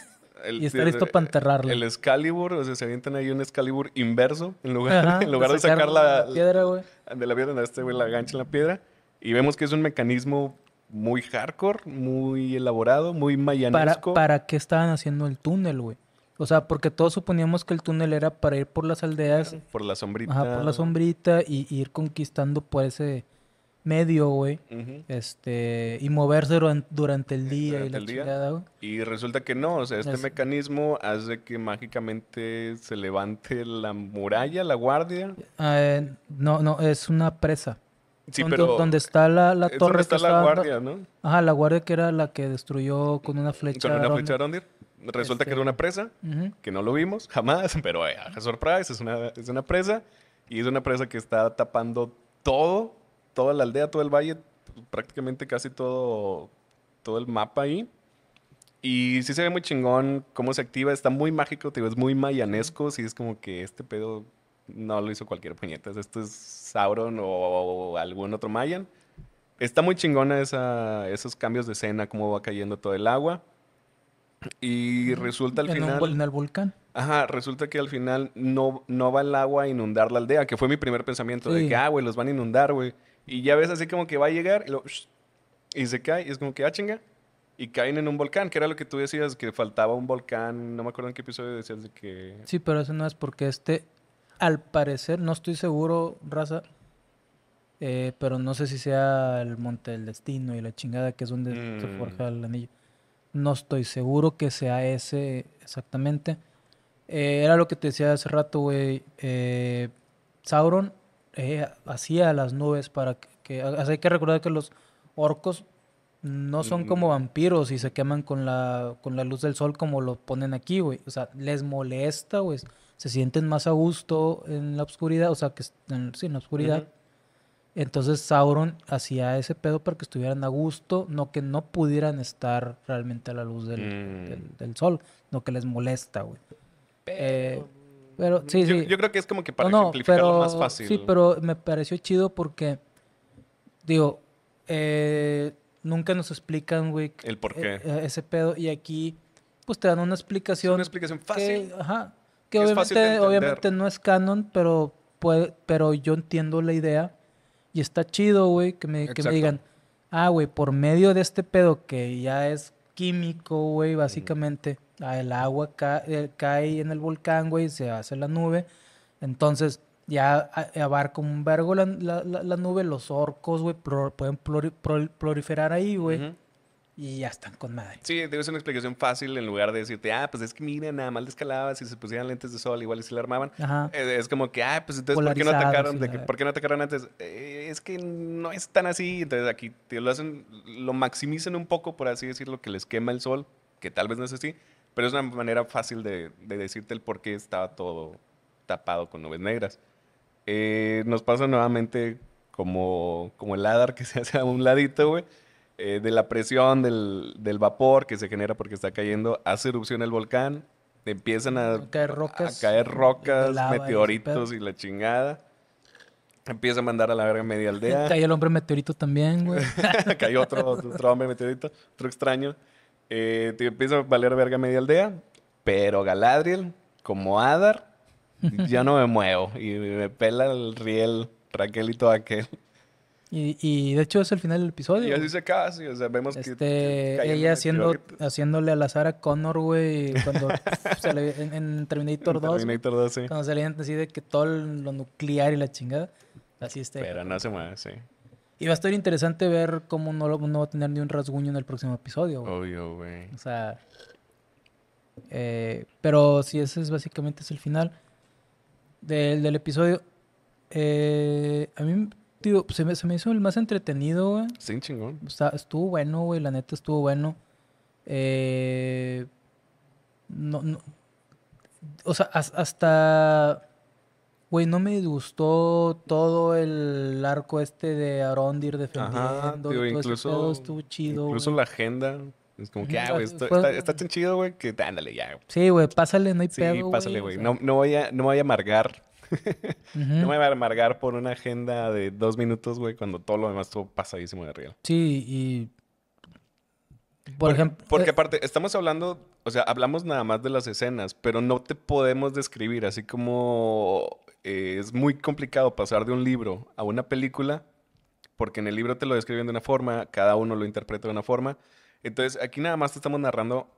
y está listo para enterrarlo. El Excalibur, o sea, se avientan ahí un Excalibur inverso en lugar, [LAUGHS] en lugar de sacar, la, piedra, güey. De la piedra, este güey la gancha en la piedra. Y vemos que es un mecanismo muy hardcore, muy elaborado, muy mayanesco. ¿Para, qué estaban haciendo el túnel, güey? O sea, porque todos suponíamos que el túnel era para ir por las aldeas. Por la sombrita. Ajá, por la sombrita y ir conquistando por ese medio, güey. Este, y moverse durante, el día y la el Y resulta que no, o sea, este mecanismo hace que mágicamente se levante la muralla, la guardia. Eh, no, no, es una presa. Sí, pero donde está la, torre. está la guardia, ¿no? Ajá, la guardia que era la que destruyó con una flecha. Con una flecha Arondir. Resulta que era este, una presa, que no lo vimos jamás, [LAUGHS] pero eh, surprise, es una, es una presa. Y es una presa que está tapando todo toda la aldea, todo el valle, pues, prácticamente casi todo, todo el mapa ahí. Y sí se ve muy chingón cómo se activa, está muy mágico, te es muy mayanesco, sí es como que este pedo no lo hizo cualquier puñetas, esto es Sauron o, algún otro mayan. Está muy chingona esa, esos cambios de escena, cómo va cayendo todo el agua. Y resulta al final... en el volcán. Ajá, resulta que al final no, no va el agua a inundar la aldea, que fue mi primer pensamiento, de que, ah, güey, los van a inundar, güey. Y ya ves así como que va a llegar y, se cae. Y es como que, ah, chinga. Y caen en un volcán, que era lo que tú decías, que faltaba un volcán. No me acuerdo en qué episodio decías de que... Sí, pero eso no es porque este, al parecer, no estoy seguro, raza, eh, pero no sé si sea el Monte del Destino y la chingada, que es donde se mm. forja el anillo. No estoy seguro que sea ese exactamente. Eh, era lo que te decía hace rato, güey. Eh, Sauron eh, hacía las nubes para que, hay que recordar que los orcos no son como mm. vampiros y se queman con la, con la luz del sol como lo ponen aquí, güey. O sea, les molesta, güey. Se sienten más a gusto en la oscuridad, o sea, que sí, en la oscuridad. Entonces Sauron hacía ese pedo para que estuvieran a gusto, no que no pudieran estar realmente a la luz del, mm. sol, no que les molesta, güey. Eh, yo, creo que es como que para no, más fácil. Sí, pero me pareció chido porque, digo, eh, nunca nos explican, güey. El eh, eh, ese pedo. Y aquí, pues te dan una explicación. una explicación fácil. ajá. Que, obviamente, no es canon, pero, puede, pero yo entiendo la idea. Y está chido, güey, que me, digan, ah, güey, por medio de este pedo que ya es químico, güey, básicamente. Ah, el agua eh, cae, en el volcán, güey, se hace la nube. Entonces, ya ah, abarca un vergo la, la, la, nube, los orcos, güey, pueden proliferar ahí, güey. Y ya están con madre. Sí, ser una explicación fácil en lugar de decirte, ah, pues es que mira, nada más escalaba, si se pusieran lentes de sol, igual y si la armaban. Eh, es, como que, ah, pues entonces, ¿por qué no atacaron? de ¿Por qué no atacaron antes? Eh, es que no es tan así. Entonces aquí te lo hacen, lo maximizan un poco, por así decirlo, que les quema el sol, que tal vez no es así pero es una manera fácil de, decirte el por qué estaba todo tapado con nubes negras. Eh, nos pasa nuevamente como, como el ladar que [LAUGHS] se hace a un ladito, güey. Eh, de la presión del, vapor que se genera porque está cayendo, hace erupción el volcán, empiezan a, caer rocas, caer rocas meteoritos y, la chingada. Empieza a mandar a la verga media aldea. [LAUGHS] Cayó el hombre meteorito también, güey. [LAUGHS] Cayó otro, otro hombre meteorito, otro extraño. Eh, te empieza a valer verga media aldea, pero Galadriel, como Adar, ya no me muevo y me pela el riel Raquel y todo aquel. Y, de hecho es el final del episodio. Y así se acaba, O sea, vemos que, este, ella haciendo, haciéndole a la Sara Connor, güey, cuando en, Terminator [LAUGHS] en 2. Terminator 2, sí. Cuando se le así de que todo lo nuclear y la chingada. Así está. Pero no se mueve, sí. Y va a estar interesante ver cómo no, va a tener ni un rasguño en el próximo episodio. Güey. Obvio, güey. O sea. Eh, pero sí, ese es básicamente es el final del, episodio. Eh, a mí, tío, se me, se me, hizo el más entretenido, güey. Sí, chingón. O sea, estuvo bueno, güey. La neta estuvo bueno. Eh, no, no. O sea, hasta Güey, no me gustó todo el arco este de Arondir defendiendo. Ajá, tío, incluso, estuvo chido, incluso la agenda. Es como que, ah, güey, está, tan chido, güey, que ándale ya. Sí, güey, pásale, no hay pedo, Sí, pásale, güey. No, no, voy a, no amargar. [LAUGHS] No me voy a amargar por una agenda de dos minutos, güey, cuando todo lo demás estuvo pasadísimo de real. Sí, y... Por ejemplo... Porque eh, aparte, estamos hablando o sea, hablamos nada más de las escenas, pero no te podemos describir, así como eh, es muy complicado pasar de un libro a una película, porque en el libro te lo describen de una forma, cada uno lo interpreta de una forma. Entonces, aquí nada más te estamos narrando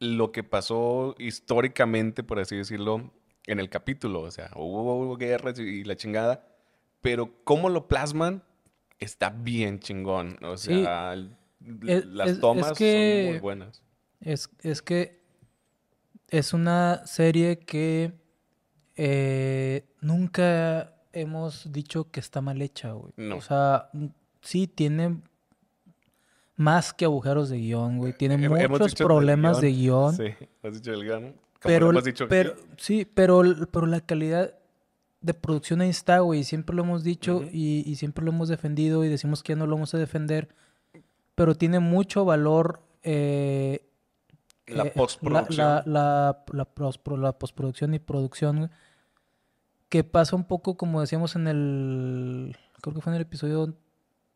lo que pasó históricamente, por así decirlo, en el capítulo. O sea, hubo, guerras y la chingada, pero cómo lo plasman está bien chingón. O sea, e, las tomas son muy buenas. Es, es que es una serie que eh, nunca hemos dicho que está mal hecha, güey. No. O sea, sí tiene más que agujeros de guión, güey. Tiene muchos problemas de guión. Sí, has dicho el guión. Pero, has dicho? pero sí, pero, pero la calidad de producción ahí está, güey. Siempre lo hemos dicho y, siempre lo hemos defendido y decimos que no lo vamos a defender. Pero tiene mucho valor. Eh, la eh, postproducción. la postproducción y producción, güey que pasa un poco como decíamos en el, creo que fue en el episodio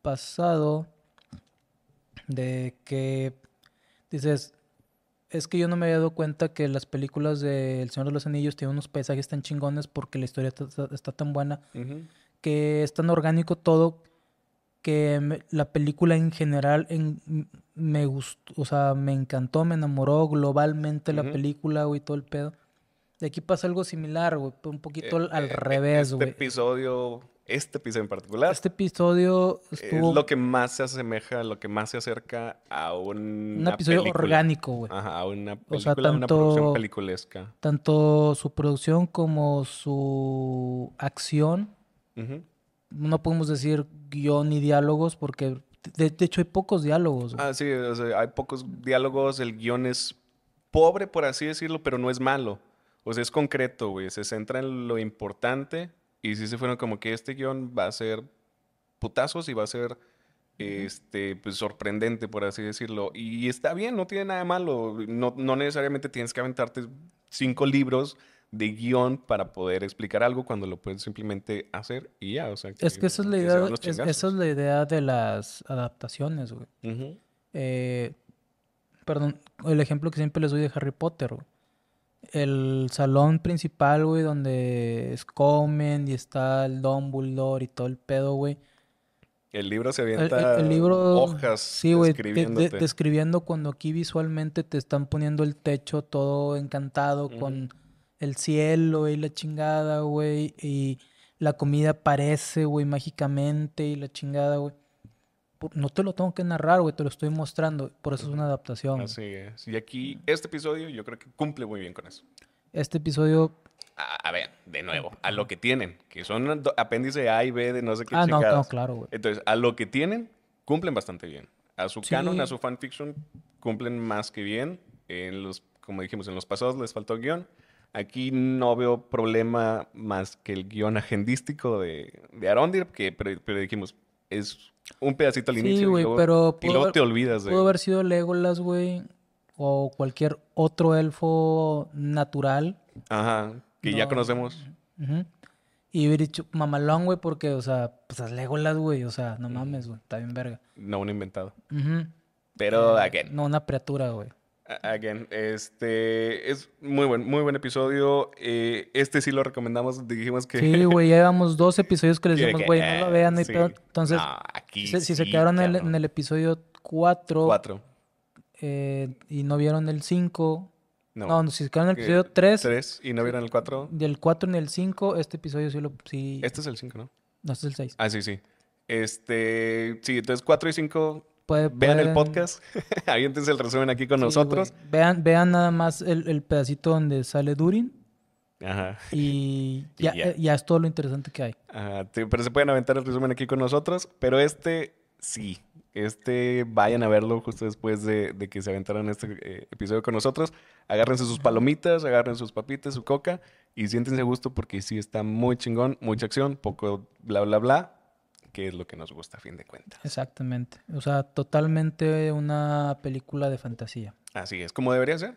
pasado, de que dices, es que yo no me había dado cuenta que las películas de El Señor de los Anillos tienen unos paisajes tan chingones porque la historia está, tan buena, que es tan orgánico todo, que la película en general me gustó, o sea, me encantó, me enamoró globalmente la película, y todo el pedo. De aquí pasa algo similar, güey, un poquito eh, al eh, revés, este güey. Este episodio, este episodio en particular. Este episodio estuvo... Es lo que más se asemeja, lo que más se acerca a un... Un episodio orgánico, güey. Ajá, a una tanto, producción peliculesca. Tanto su producción como su acción. No podemos decir guión ni diálogos porque... De, hecho, hay pocos diálogos. Ah, sí, hay pocos diálogos. El guión es pobre, por así decirlo, pero no es malo. O sea, es concreto, güey. Se centra en lo importante y sí se fueron como que este guión va a ser putazos y va a ser este, pues, sorprendente, por así decirlo. Y está bien, no tiene nada malo. No, necesariamente tienes que aventarte cinco libros de guión para poder explicar algo cuando lo puedes simplemente hacer y ya. O sea, es que esa es la idea, la idea de las adaptaciones, güey. Eh, perdón, el ejemplo que siempre les doy de Harry Potter, güey el salón principal, güey, donde es comen y está el Dumbledore y todo el pedo, güey. El libro se avienta el, libro, hojas sí, güey, describiendo cuando aquí visualmente te están poniendo el techo todo encantado con el cielo y la chingada, güey, y la comida aparece, güey, mágicamente y la chingada, güey no te lo tengo que narrar, güey, te lo estoy mostrando. Por eso es una adaptación. Así es. Y aquí, este episodio, yo creo que cumple muy bien con eso. Este episodio. A, ver, de em, nuevo, a lo que tienen, que son apéndice A y B de no sé qué Ah, no, claro, güey. Entonces, a lo que tienen, cumplen bastante bien. A su canon, a su fanfiction, cumplen más que bien. En los, como dijimos, en los pasados les faltó guión. Aquí no veo problema más que el guión agendístico de, de Arondir, que, pero dijimos, es un pedacito al inicio. Sí, güey, pero. Y luego te olvidas, güey. Pudo haber sido Legolas, güey. O cualquier otro elfo natural. Ajá, que ya conocemos. Y hubiera dicho, mamalón, güey, porque, o sea, pues es Legolas, güey. O sea, no mames, güey. Está bien verga. No, un inventado. Pero, eh, ¿a qué? No, una criatura, güey. Again, este es muy buen, muy buen episodio. Eh, este sí lo recomendamos. Dijimos que. Sí, güey, ya llevamos dos episodios que les [LAUGHS] dijimos, güey, no lo vean. Entonces, aquí si, se quedaron en el, episodio 4 cuatro, eh, y no vieron el 5. No. no, si se quedaron en el eh, episodio 3. 3 y no vieron el 4. Del 4 ni el 5, este episodio sí lo. Sí, este es el 5, ¿no? No, este es el 6. Ah, sí, sí. Este, sí, entonces 4 y 5 Vean el podcast, [LAUGHS] aviéntense el resumen aquí con nosotros. Vean, vean nada más el, pedacito donde sale Durin. Ajá. Y, [LAUGHS] ya, es todo lo interesante que hay. Ajá, pero se pueden aventar el resumen aquí con nosotros. Pero este, sí. Este, vayan a verlo justo después de, que se aventaron este eh, episodio con nosotros. Agárrense sus palomitas, agarren sus papitas, su coca y siéntense a gusto porque sí está muy chingón, mucha acción, poco bla, bla, bla, qué es lo que nos gusta a fin de cuentas. Exactamente. O sea, totalmente una película de fantasía. Así es, como debería ser.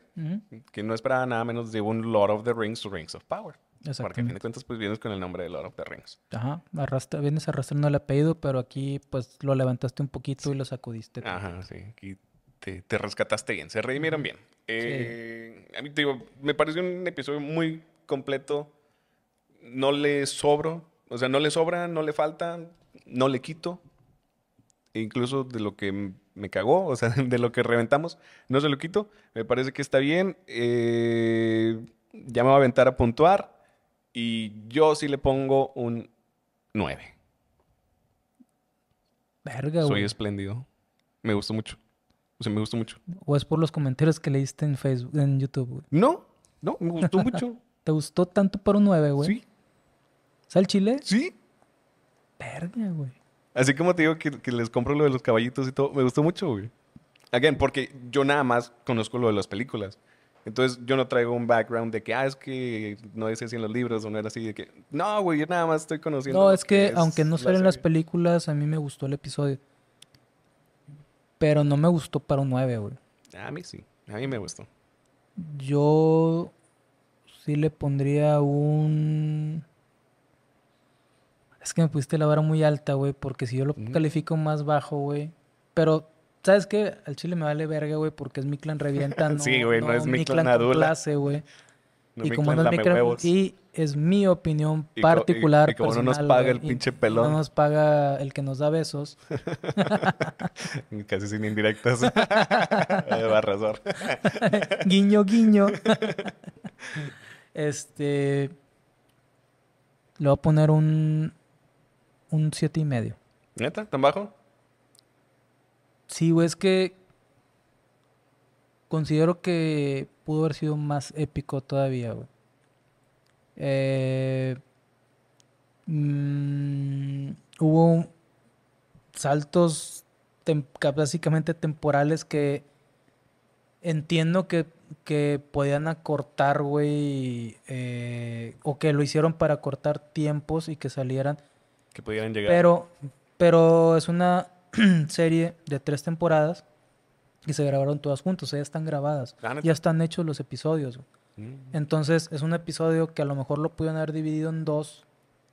Que no esperaba nada menos de un Lord of the Rings o Rings of Power. Porque a fin de cuentas, pues vienes con el nombre de Lord of the Rings. Ajá, Arrastra, vienes arrastrando el apellido, pero aquí pues lo levantaste un poquito y lo sacudiste. Ajá, sí. Aquí te, rescataste bien, se redimieron bien. Eh, a mí te digo, me pareció un episodio muy completo. No le sobro, o sea, no le sobra, no le falta no le quito, e incluso de lo que me cagó, o sea, [LAUGHS] de lo que reventamos, no se lo quito, me parece que está bien, eh, ya me va a aventar a puntuar y yo sí le pongo un 9. Verga, Soy espléndido. Me gustó mucho. O sea, me gustó mucho. ¿O es por los comentarios que leíste en Facebook, en YouTube, No, no, me gustó [LAUGHS] mucho. ¿Te gustó tanto para un 9, güey? Sí. ¿Sal chile? Sí. Así como te digo que, les compro lo de los caballitos y todo, me gustó mucho, güey. Again, porque yo nada más conozco lo de las películas. Entonces yo no traigo un background de que, ah, es que no es así en los libros o no era así, de que, no, güey, yo nada más estoy conociendo. No, es que, aunque no salen las películas, a mí me gustó el episodio. Pero no me gustó para un 9, güey. A mí sí, a mí me gustó. Yo sí le pondría un es que me pusiste la vara muy alta, güey, porque si yo lo califico más bajo, güey, pero ¿sabes qué? Al chile me vale verga, güey, porque es mi clan revientando. [LAUGHS] sí, güey, no, es mi clan, clan clase, güey. y como no es mi clan, y es mi opinión particular. Y, y como no nos paga el pinche pelón. No nos paga el que nos da besos. [LAUGHS] Casi sin indirectas. [LAUGHS] Eh, va a guiño, guiño. este. Le voy a poner un un siete y medio. ¿Neta? ¿Tan bajo? Sí, güey, es que considero que pudo haber sido más épico todavía, güey. Eh, mm, hubo saltos básicamente temporales que entiendo que, que podían acortar, güey, eh, o que lo hicieron para acortar tiempos y que salieran que pudieran llegar. Pero, pero es una [CLEARS THROAT] serie de tres temporadas Y se grabaron todas juntas, ya están grabadas, ya están hechos los episodios. Mm. Entonces es un episodio que a lo mejor lo pudieron haber dividido en dos.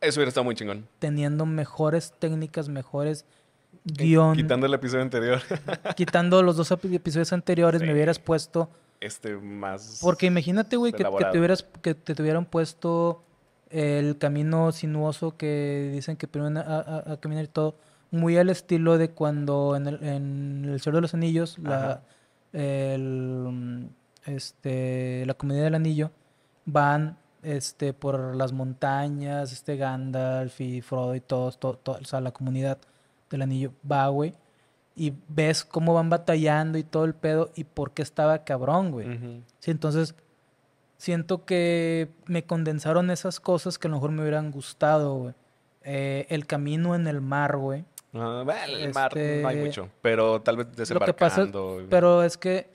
Eso hubiera estado muy chingón. Teniendo mejores técnicas, mejores guión. Quitando el episodio anterior. [LAUGHS] quitando los dos episodios anteriores, me hubieras puesto... Este más... Porque imagínate, güey, que, te hubieras, puesto el camino sinuoso que dicen que primero a, a, caminar y todo, muy al estilo de cuando en el, en de los Anillos, la, este, la comunidad del anillo, van este, por las montañas, este Gandalf y Frodo y todos, todos o sea, la comunidad del anillo va, güey. Y ves cómo van batallando y todo el pedo y por qué estaba cabrón, güey. Sí, entonces siento que me condensaron esas cosas que a lo mejor me hubieran gustado, güey. Eh, el camino en el mar, güey. Ah, el mar este, no hay mucho, pero tal vez desembarcando. Lo que pero es que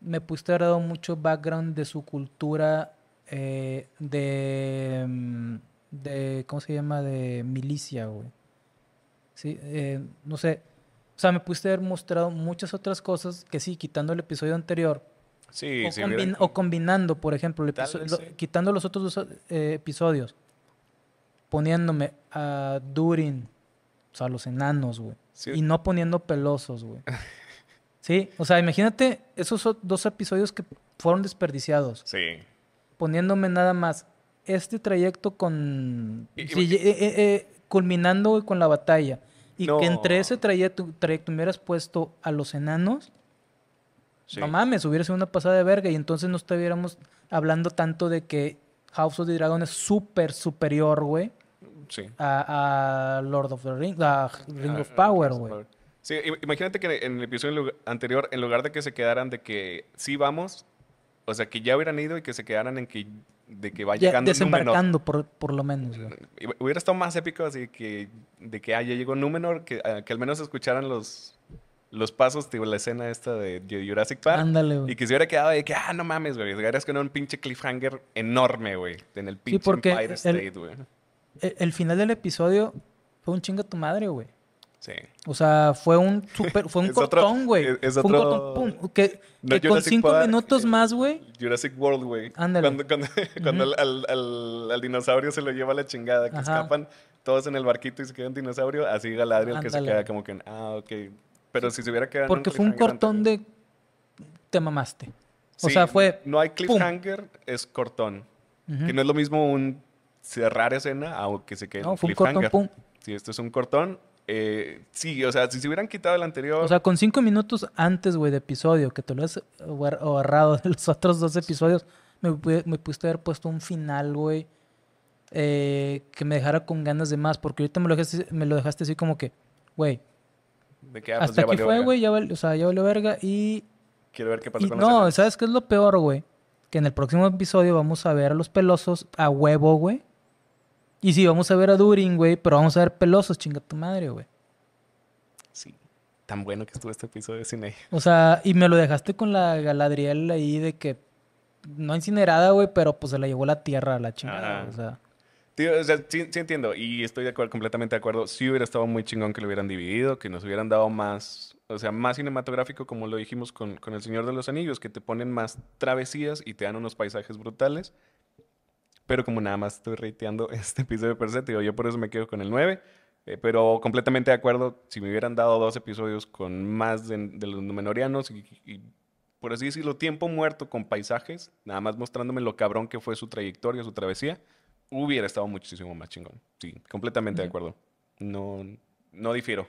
me pusiste haber dado mucho background de su cultura, eh, de, mm, de, ¿cómo se llama? De milicia, güey. Sí, eh, no sé. O sea, me pudiste haber mostrado muchas otras cosas que sí, quitando el episodio anterior, o, combinando, por ejemplo, quitando los otros dos eh, episodios, poniéndome a Durin, o sea, los enanos, güey. Y no poniendo pelosos, güey. [LAUGHS] sí, o sea, imagínate esos dos episodios que fueron desperdiciados. Sí. Poniéndome nada más este trayecto con... Eh, eh, culminando con la batalla. Y que entre ese trayecto, trayecto me hubieras puesto a los enanos no mames, hubiera sido una pasada de verga y entonces no estuviéramos hablando tanto de que House of the Dragon es súper superior, güey. Sí. A, Lord of the Rings, a Ring ah, of Power, güey. Sí, imagínate que en el episodio anterior, en lugar de que se quedaran de que sí vamos, o sea, que ya hubieran ido y que se quedaran en que de que va llegando desembarcando Númenor. Por, por lo menos. Hubiera estado más épico así que de que ah, ya llegó Númenor, que, ah, que al menos escucharan los los pasos, tipo la escena esta de Jurassic Park. Ándale, güey. Y que se hubiera quedado de que, ah, no mames, güey. Es que era un pinche cliffhanger enorme, güey. En el pinche sí, el, State, güey. E-, el, final del episodio fue un chingo a tu madre, güey. Sí. O sea, fue un super, fue un [LAUGHS] cortón, güey. un cortón, pum, que, con cinco minutos eh, más, güey. Jurassic World, güey. Ándale. Cuando, cuando, [LAUGHS] al, dinosaurio se lo lleva la chingada, que escapan todos en el barquito y se queda un dinosaurio, así Galadriel que se queda como que, ah, ok, pero si se hubiera quedado. Porque fue un cortón de. Te mamaste. O sea, fue. No hay cliffhanger, es cortón. Que no es lo mismo un cerrar escena aunque se quede. No, fue un cortón, Sí, esto es un cortón. Eh, sí, o sea, si se hubieran quitado el anterior. O sea, con cinco minutos antes, güey, de episodio, que te lo has ahorrado de los otros dos episodios, me, me pudiste haber puesto un final, güey. Eh, que me dejara con ganas de más, porque ahorita me lo dejaste, me lo dejaste así como que, güey, que aquí ah, pues, fue, güey, ya, o verga y... Quiero ver qué pasa con No, ¿sabes qué es lo peor, güey? Que en el próximo episodio vamos a ver a los pelosos a huevo, güey. Y sí, vamos a ver a Durin, güey, pero vamos a ver pelosos, chinga tu madre, güey. Sí, tan bueno que estuvo este episodio de cine O sea, y me lo dejaste con la Galadriel ahí de que... No incinerada, güey, pero pues se la llevó la tierra a la chingada, o sea o sea, sí, entiendo y estoy de acuerdo, completamente de acuerdo. Sí hubiera estado muy chingón que lo hubieran dividido, que nos hubieran dado más, o sea, más cinematográfico como lo dijimos con, con El Señor de los Anillos, que te ponen más travesías y te dan unos paisajes brutales. Pero como nada más estoy reiteando [LAUGHS] este episodio per yo por eso me quedo con el 9. Eh, pero completamente de acuerdo, si me hubieran dado dos episodios con más de, los Menorianos y por así decirlo, tiempo muerto con paisajes, nada más mostrándome lo cabrón que fue su trayectoria, su travesía, hubiera estado muchísimo más chingón. Sí, completamente de acuerdo. No, no difiero.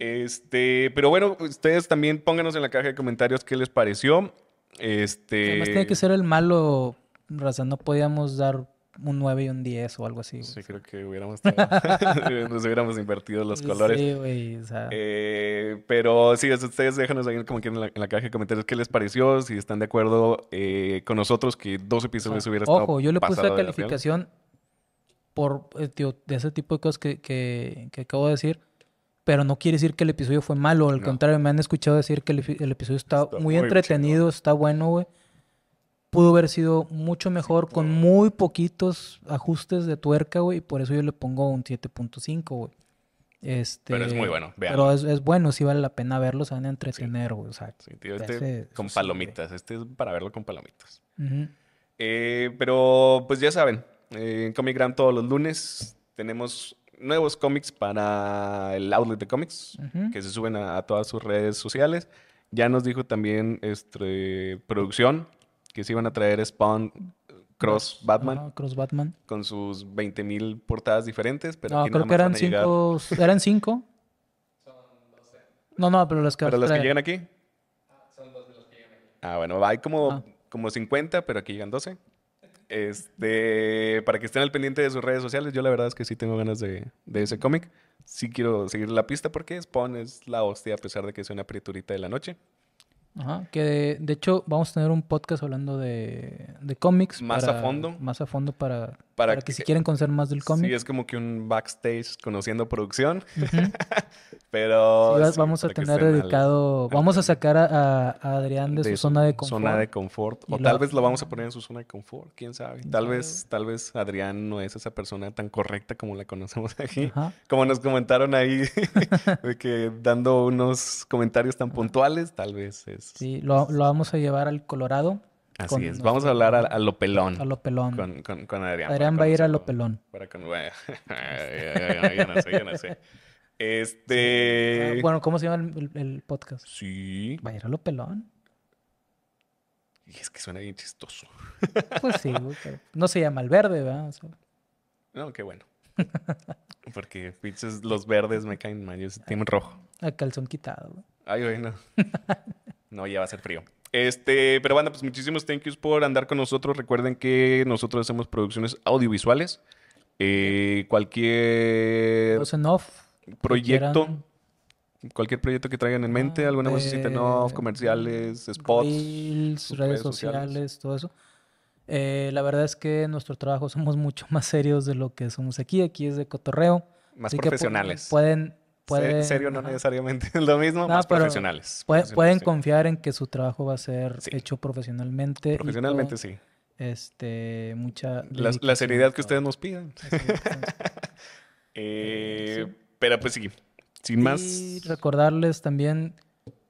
Este, pero bueno, ustedes también pónganos en la caja de comentarios qué les pareció. Este. Además, tiene que ser el malo, Raza. No podíamos dar un 9 y un 10 o algo así. Sí, creo que hubiéramos [LAUGHS] nos hubiéramos invertido los colores. Sí, güey, o sea... Eh, pero sí, ustedes déjanos ahí como en la, caja de comentarios qué les pareció, si están de acuerdo eh, con nosotros que dos episodios hubiera estado Ojo, yo le puse la calificación por eh, de ese tipo de cosas que, acabo de decir, pero no quiere decir que el episodio fue malo, al contrario, me han escuchado decir que el, episodio está, muy, entretenido, está bueno, güey pudo haber sido mucho mejor con muy poquitos ajustes de tuerca, güey, por eso yo le pongo un 7.5, güey. Este, pero es muy bueno, Pero es, bueno, sí vale la pena verlo, se van a entretener, güey. Sí. este con palomitas, este es para verlo con palomitas. Eh, pero pues ya saben, eh, en Comic Gram todos los lunes tenemos nuevos cómics para el outlet de cómics, que se suben a, a, todas sus redes sociales. Ya nos dijo también este, producción que se iban a traer Spawn Cross Batman. Cross Batman. Con sus 20.000 mil portadas diferentes, pero no, creo que eran cinco. Son 12. No, no, pero las que, llegan aquí. Ah, son de los que llegan aquí. Ah, bueno, hay como, ah. como 50, pero aquí llegan 12. Este, para que estén al pendiente de sus redes sociales, yo la verdad es que sí tengo ganas de, ese cómic. Sí quiero seguir la pista porque Spawn es la hostia a pesar de que sea una prieturita de la noche. Ajá, que de, hecho vamos a tener un podcast hablando de, cómics. Más a fondo. Más a fondo para para, que, si quieren conocer más del cómic. Sí, es como que un backstage conociendo producción. [LAUGHS] Pero. vamos a tener dedicado. [CLEARS THROAT] vamos a sacar a, Adrián de, su zona de confort. Zona de confort. O tal vez lo vamos a poner en su zona de confort, quién sabe. Tal vez, tal vez Adrián no es esa persona tan correcta como la conocemos aquí. Como nos comentaron ahí, [LAUGHS] de que dando unos comentarios tan puntuales, tal vez es. Sí, lo vamos a llevar al Colorado Así es. Vamos a hablar a, lo pelón. A lo pelón. Con, Adrián. Adrián va a ir a lo pelón. Para con... [LAUGHS] yo no sé, yo no sé. Este. Ah, bueno, ¿cómo se llama el, podcast? Sí. Va a ir a lo pelón. Y es que suena bien chistoso. Pues sí, no se llama el verde, ¿verdad? No, qué bueno. [LAUGHS] Porque pinches los verdes me caen mal. Yo soy team rojo. A calzón quitado. Ay, bueno. [LAUGHS] No, ya va a ser frío. Este, pero bueno, pues muchísimos thank yous por andar con nosotros. Recuerden que nosotros hacemos producciones audiovisuales. Eh, cualquier pues, off, proyecto, cualquier proyecto que traigan en mente, ah, alguna cosa en off, comerciales, spots, redes, sociales, todo eso. Eh, la verdad es que nuestro trabajo somos [LAUGHS] mucho más serios de lo que somos aquí. Aquí es de cotorreo. Más pues, profesionales. pueden serio no necesariamente [LAUGHS] lo mismo, más profesionales. pueden confiar en que su trabajo va a ser hecho profesionalmente. Profesionalmente, sí. Este, mucha... La, seriedad que ustedes nos pidan. [LAUGHS] Eh, eh, pero pues sí, sin y más... recordarles también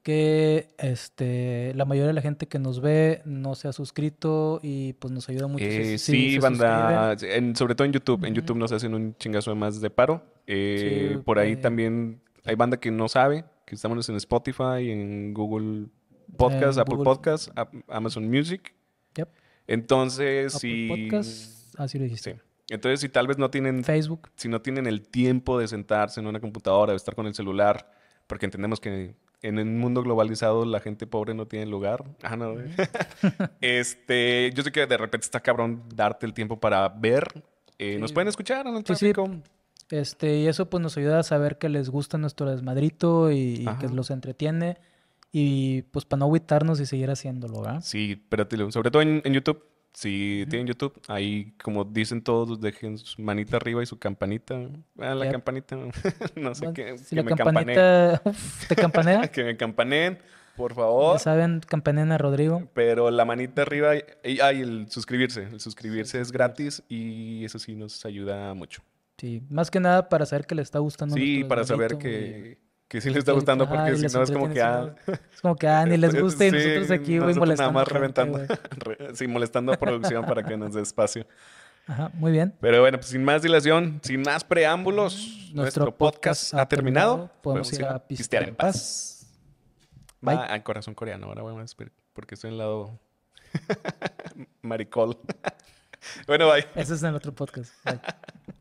que este, la mayoría de la gente que nos ve no se ha suscrito y pues nos ayuda mucho. si, eh, sí, banda, sobre todo en YouTube. En YouTube nos hacen un chingazo de más de paro. Eh, por ahí eh. también hay banda que no sabe, que estamos en Spotify, en Google Podcast, Apple Podcasts Podcast, Amazon Music. Yep. Entonces, si... Podcast, así lo dijiste. Entonces, si tal vez no tienen... Facebook. Si no tienen el tiempo de sentarse en una computadora, de estar con el celular, porque entendemos que en un mundo globalizado la gente pobre no tiene lugar. Ah, [LAUGHS] este, yo sé que de repente está cabrón darte el tiempo para ver. Eh, nos pueden escuchar en pues Este, y eso pues nos ayuda a saber que les gusta nuestro desmadrito y, que los entretiene. Y pues para no agüitarnos y seguir haciéndolo, ¿verdad? Sí, espérate sobre todo en YouTube si tienen YouTube, ahí como dicen todos, dejen su manita arriba y su campanita. Ah, la campanita, [LAUGHS] no sé qué. que la me campanita [LAUGHS] te campanea. [LAUGHS] que me campanen por favor. Ya saben, campaneen a Rodrigo. Pero la manita arriba, y, el suscribirse. El suscribirse es gratis y eso sí nos ayuda mucho. Sí, más que nada para saber que le está gustando. Sí, para saber que que sí les está gustando, porque si no es como que, ah, es como que, ah, ni les [LAUGHS] gusta y nosotros aquí, güey, molestando. Nada más reventando, [LAUGHS] sí, molestando a producción para que nos dé espacio. Ajá, muy bien. Pero bueno, pues sin más dilación, sin más preámbulos, mm, nuestro, podcast, ha terminado. Podemos, ir a pistear, en paz. Bye. A ah, corazón coreano, ahora voy a porque estoy en el lado [LAUGHS] maricol. bueno, bye. Eso es en el otro podcast. Bye.